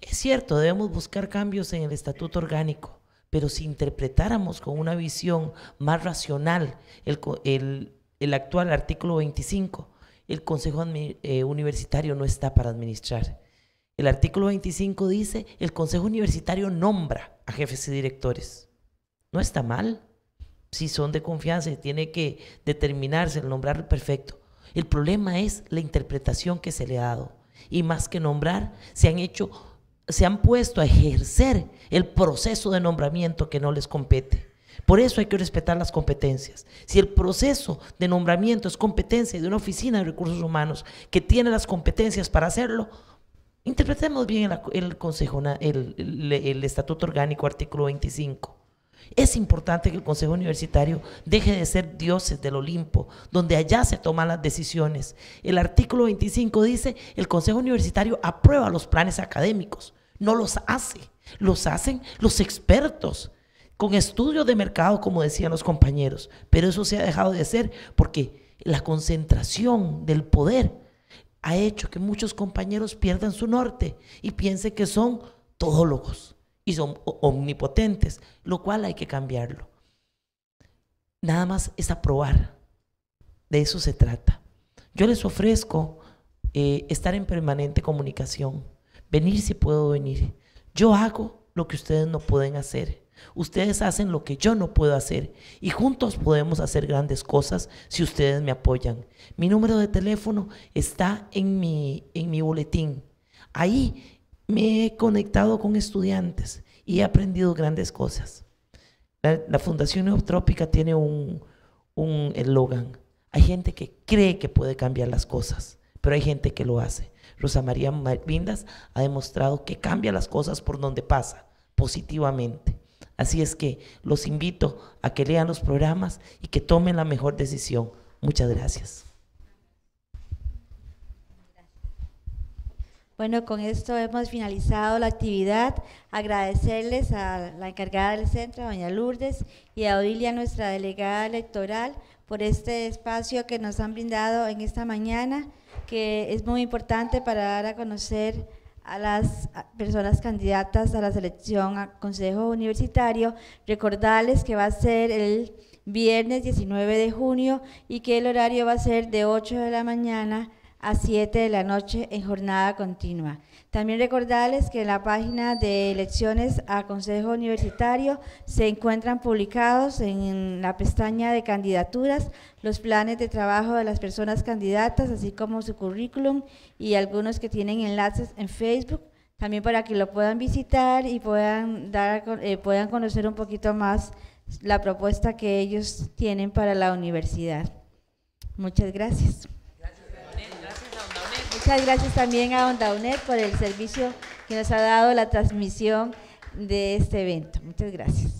es cierto, debemos buscar cambios en el estatuto orgánico, pero si interpretáramos con una visión más racional el, el actual artículo 25, el Consejo eh, Universitario no está para administrar. El artículo 25 dice, el Consejo Universitario nombra a jefes y directores. No está mal. Si son de confianza y tiene que determinarse el nombrar perfecto. El problema es la interpretación que se le ha dado. Y más que nombrar, se han hecho, se han puesto a ejercer el proceso de nombramiento que no les compete. Por eso hay que respetar las competencias. Si el proceso de nombramiento es competencia de una oficina de recursos humanos que tiene las competencias para hacerlo, interpretemos bien el, Estatuto Orgánico, artículo 25. Es importante que el Consejo Universitario deje de ser dioses del Olimpo, donde allá se toman las decisiones. El artículo 25 dice, el Consejo Universitario aprueba los planes académicos, no los hace, los hacen los expertos con estudios de mercado, como decían los compañeros, pero eso se ha dejado de hacer porque la concentración del poder ha hecho que muchos compañeros pierdan su norte y piensen que son todólogos y son omnipotentes, lo cual hay que cambiarlo. Nada más es aprobar. De eso se trata. Yo les ofrezco eh, estar en permanente comunicación, venir si puedo venir. Yo hago lo que ustedes no pueden hacer. Ustedes hacen lo que yo no puedo hacer y juntos podemos hacer grandes cosas si ustedes me apoyan. Mi número de teléfono está en mi, boletín. Ahí me he conectado con estudiantes y he aprendido grandes cosas. La, Fundación Neotrópica tiene un, un eslogan. Hay gente que cree que puede cambiar las cosas, pero hay gente que lo hace. Rosa María Vindas ha demostrado que cambia las cosas por donde pasa, positivamente. Así es que los invito a que lean los programas y que tomen la mejor decisión. Muchas gracias. Bueno, con esto hemos finalizado la actividad. Agradecerles a la encargada del centro, doña Lourdes, y a Odilia, nuestra delegada electoral, por este espacio que nos han brindado en esta mañana, que es muy importante para dar a conocer a las personas candidatas a la selección a Consejo Universitario, recordarles que va a ser el viernes 19 de junio y que el horario va a ser de 8 de la mañana a 7 de la noche en jornada continua. También recordarles que en la página de elecciones a Consejo Universitario se encuentran publicados en la pestaña de candidaturas los planes de trabajo de las personas candidatas, así como su currículum y algunos que tienen enlaces en Facebook, también para que lo puedan visitar y puedan, dar, eh, puedan conocer un poquito más la propuesta que ellos tienen para la universidad. Muchas gracias. Muchas gracias también a Onda UNED por el servicio que nos ha dado la transmisión de este evento. Muchas gracias.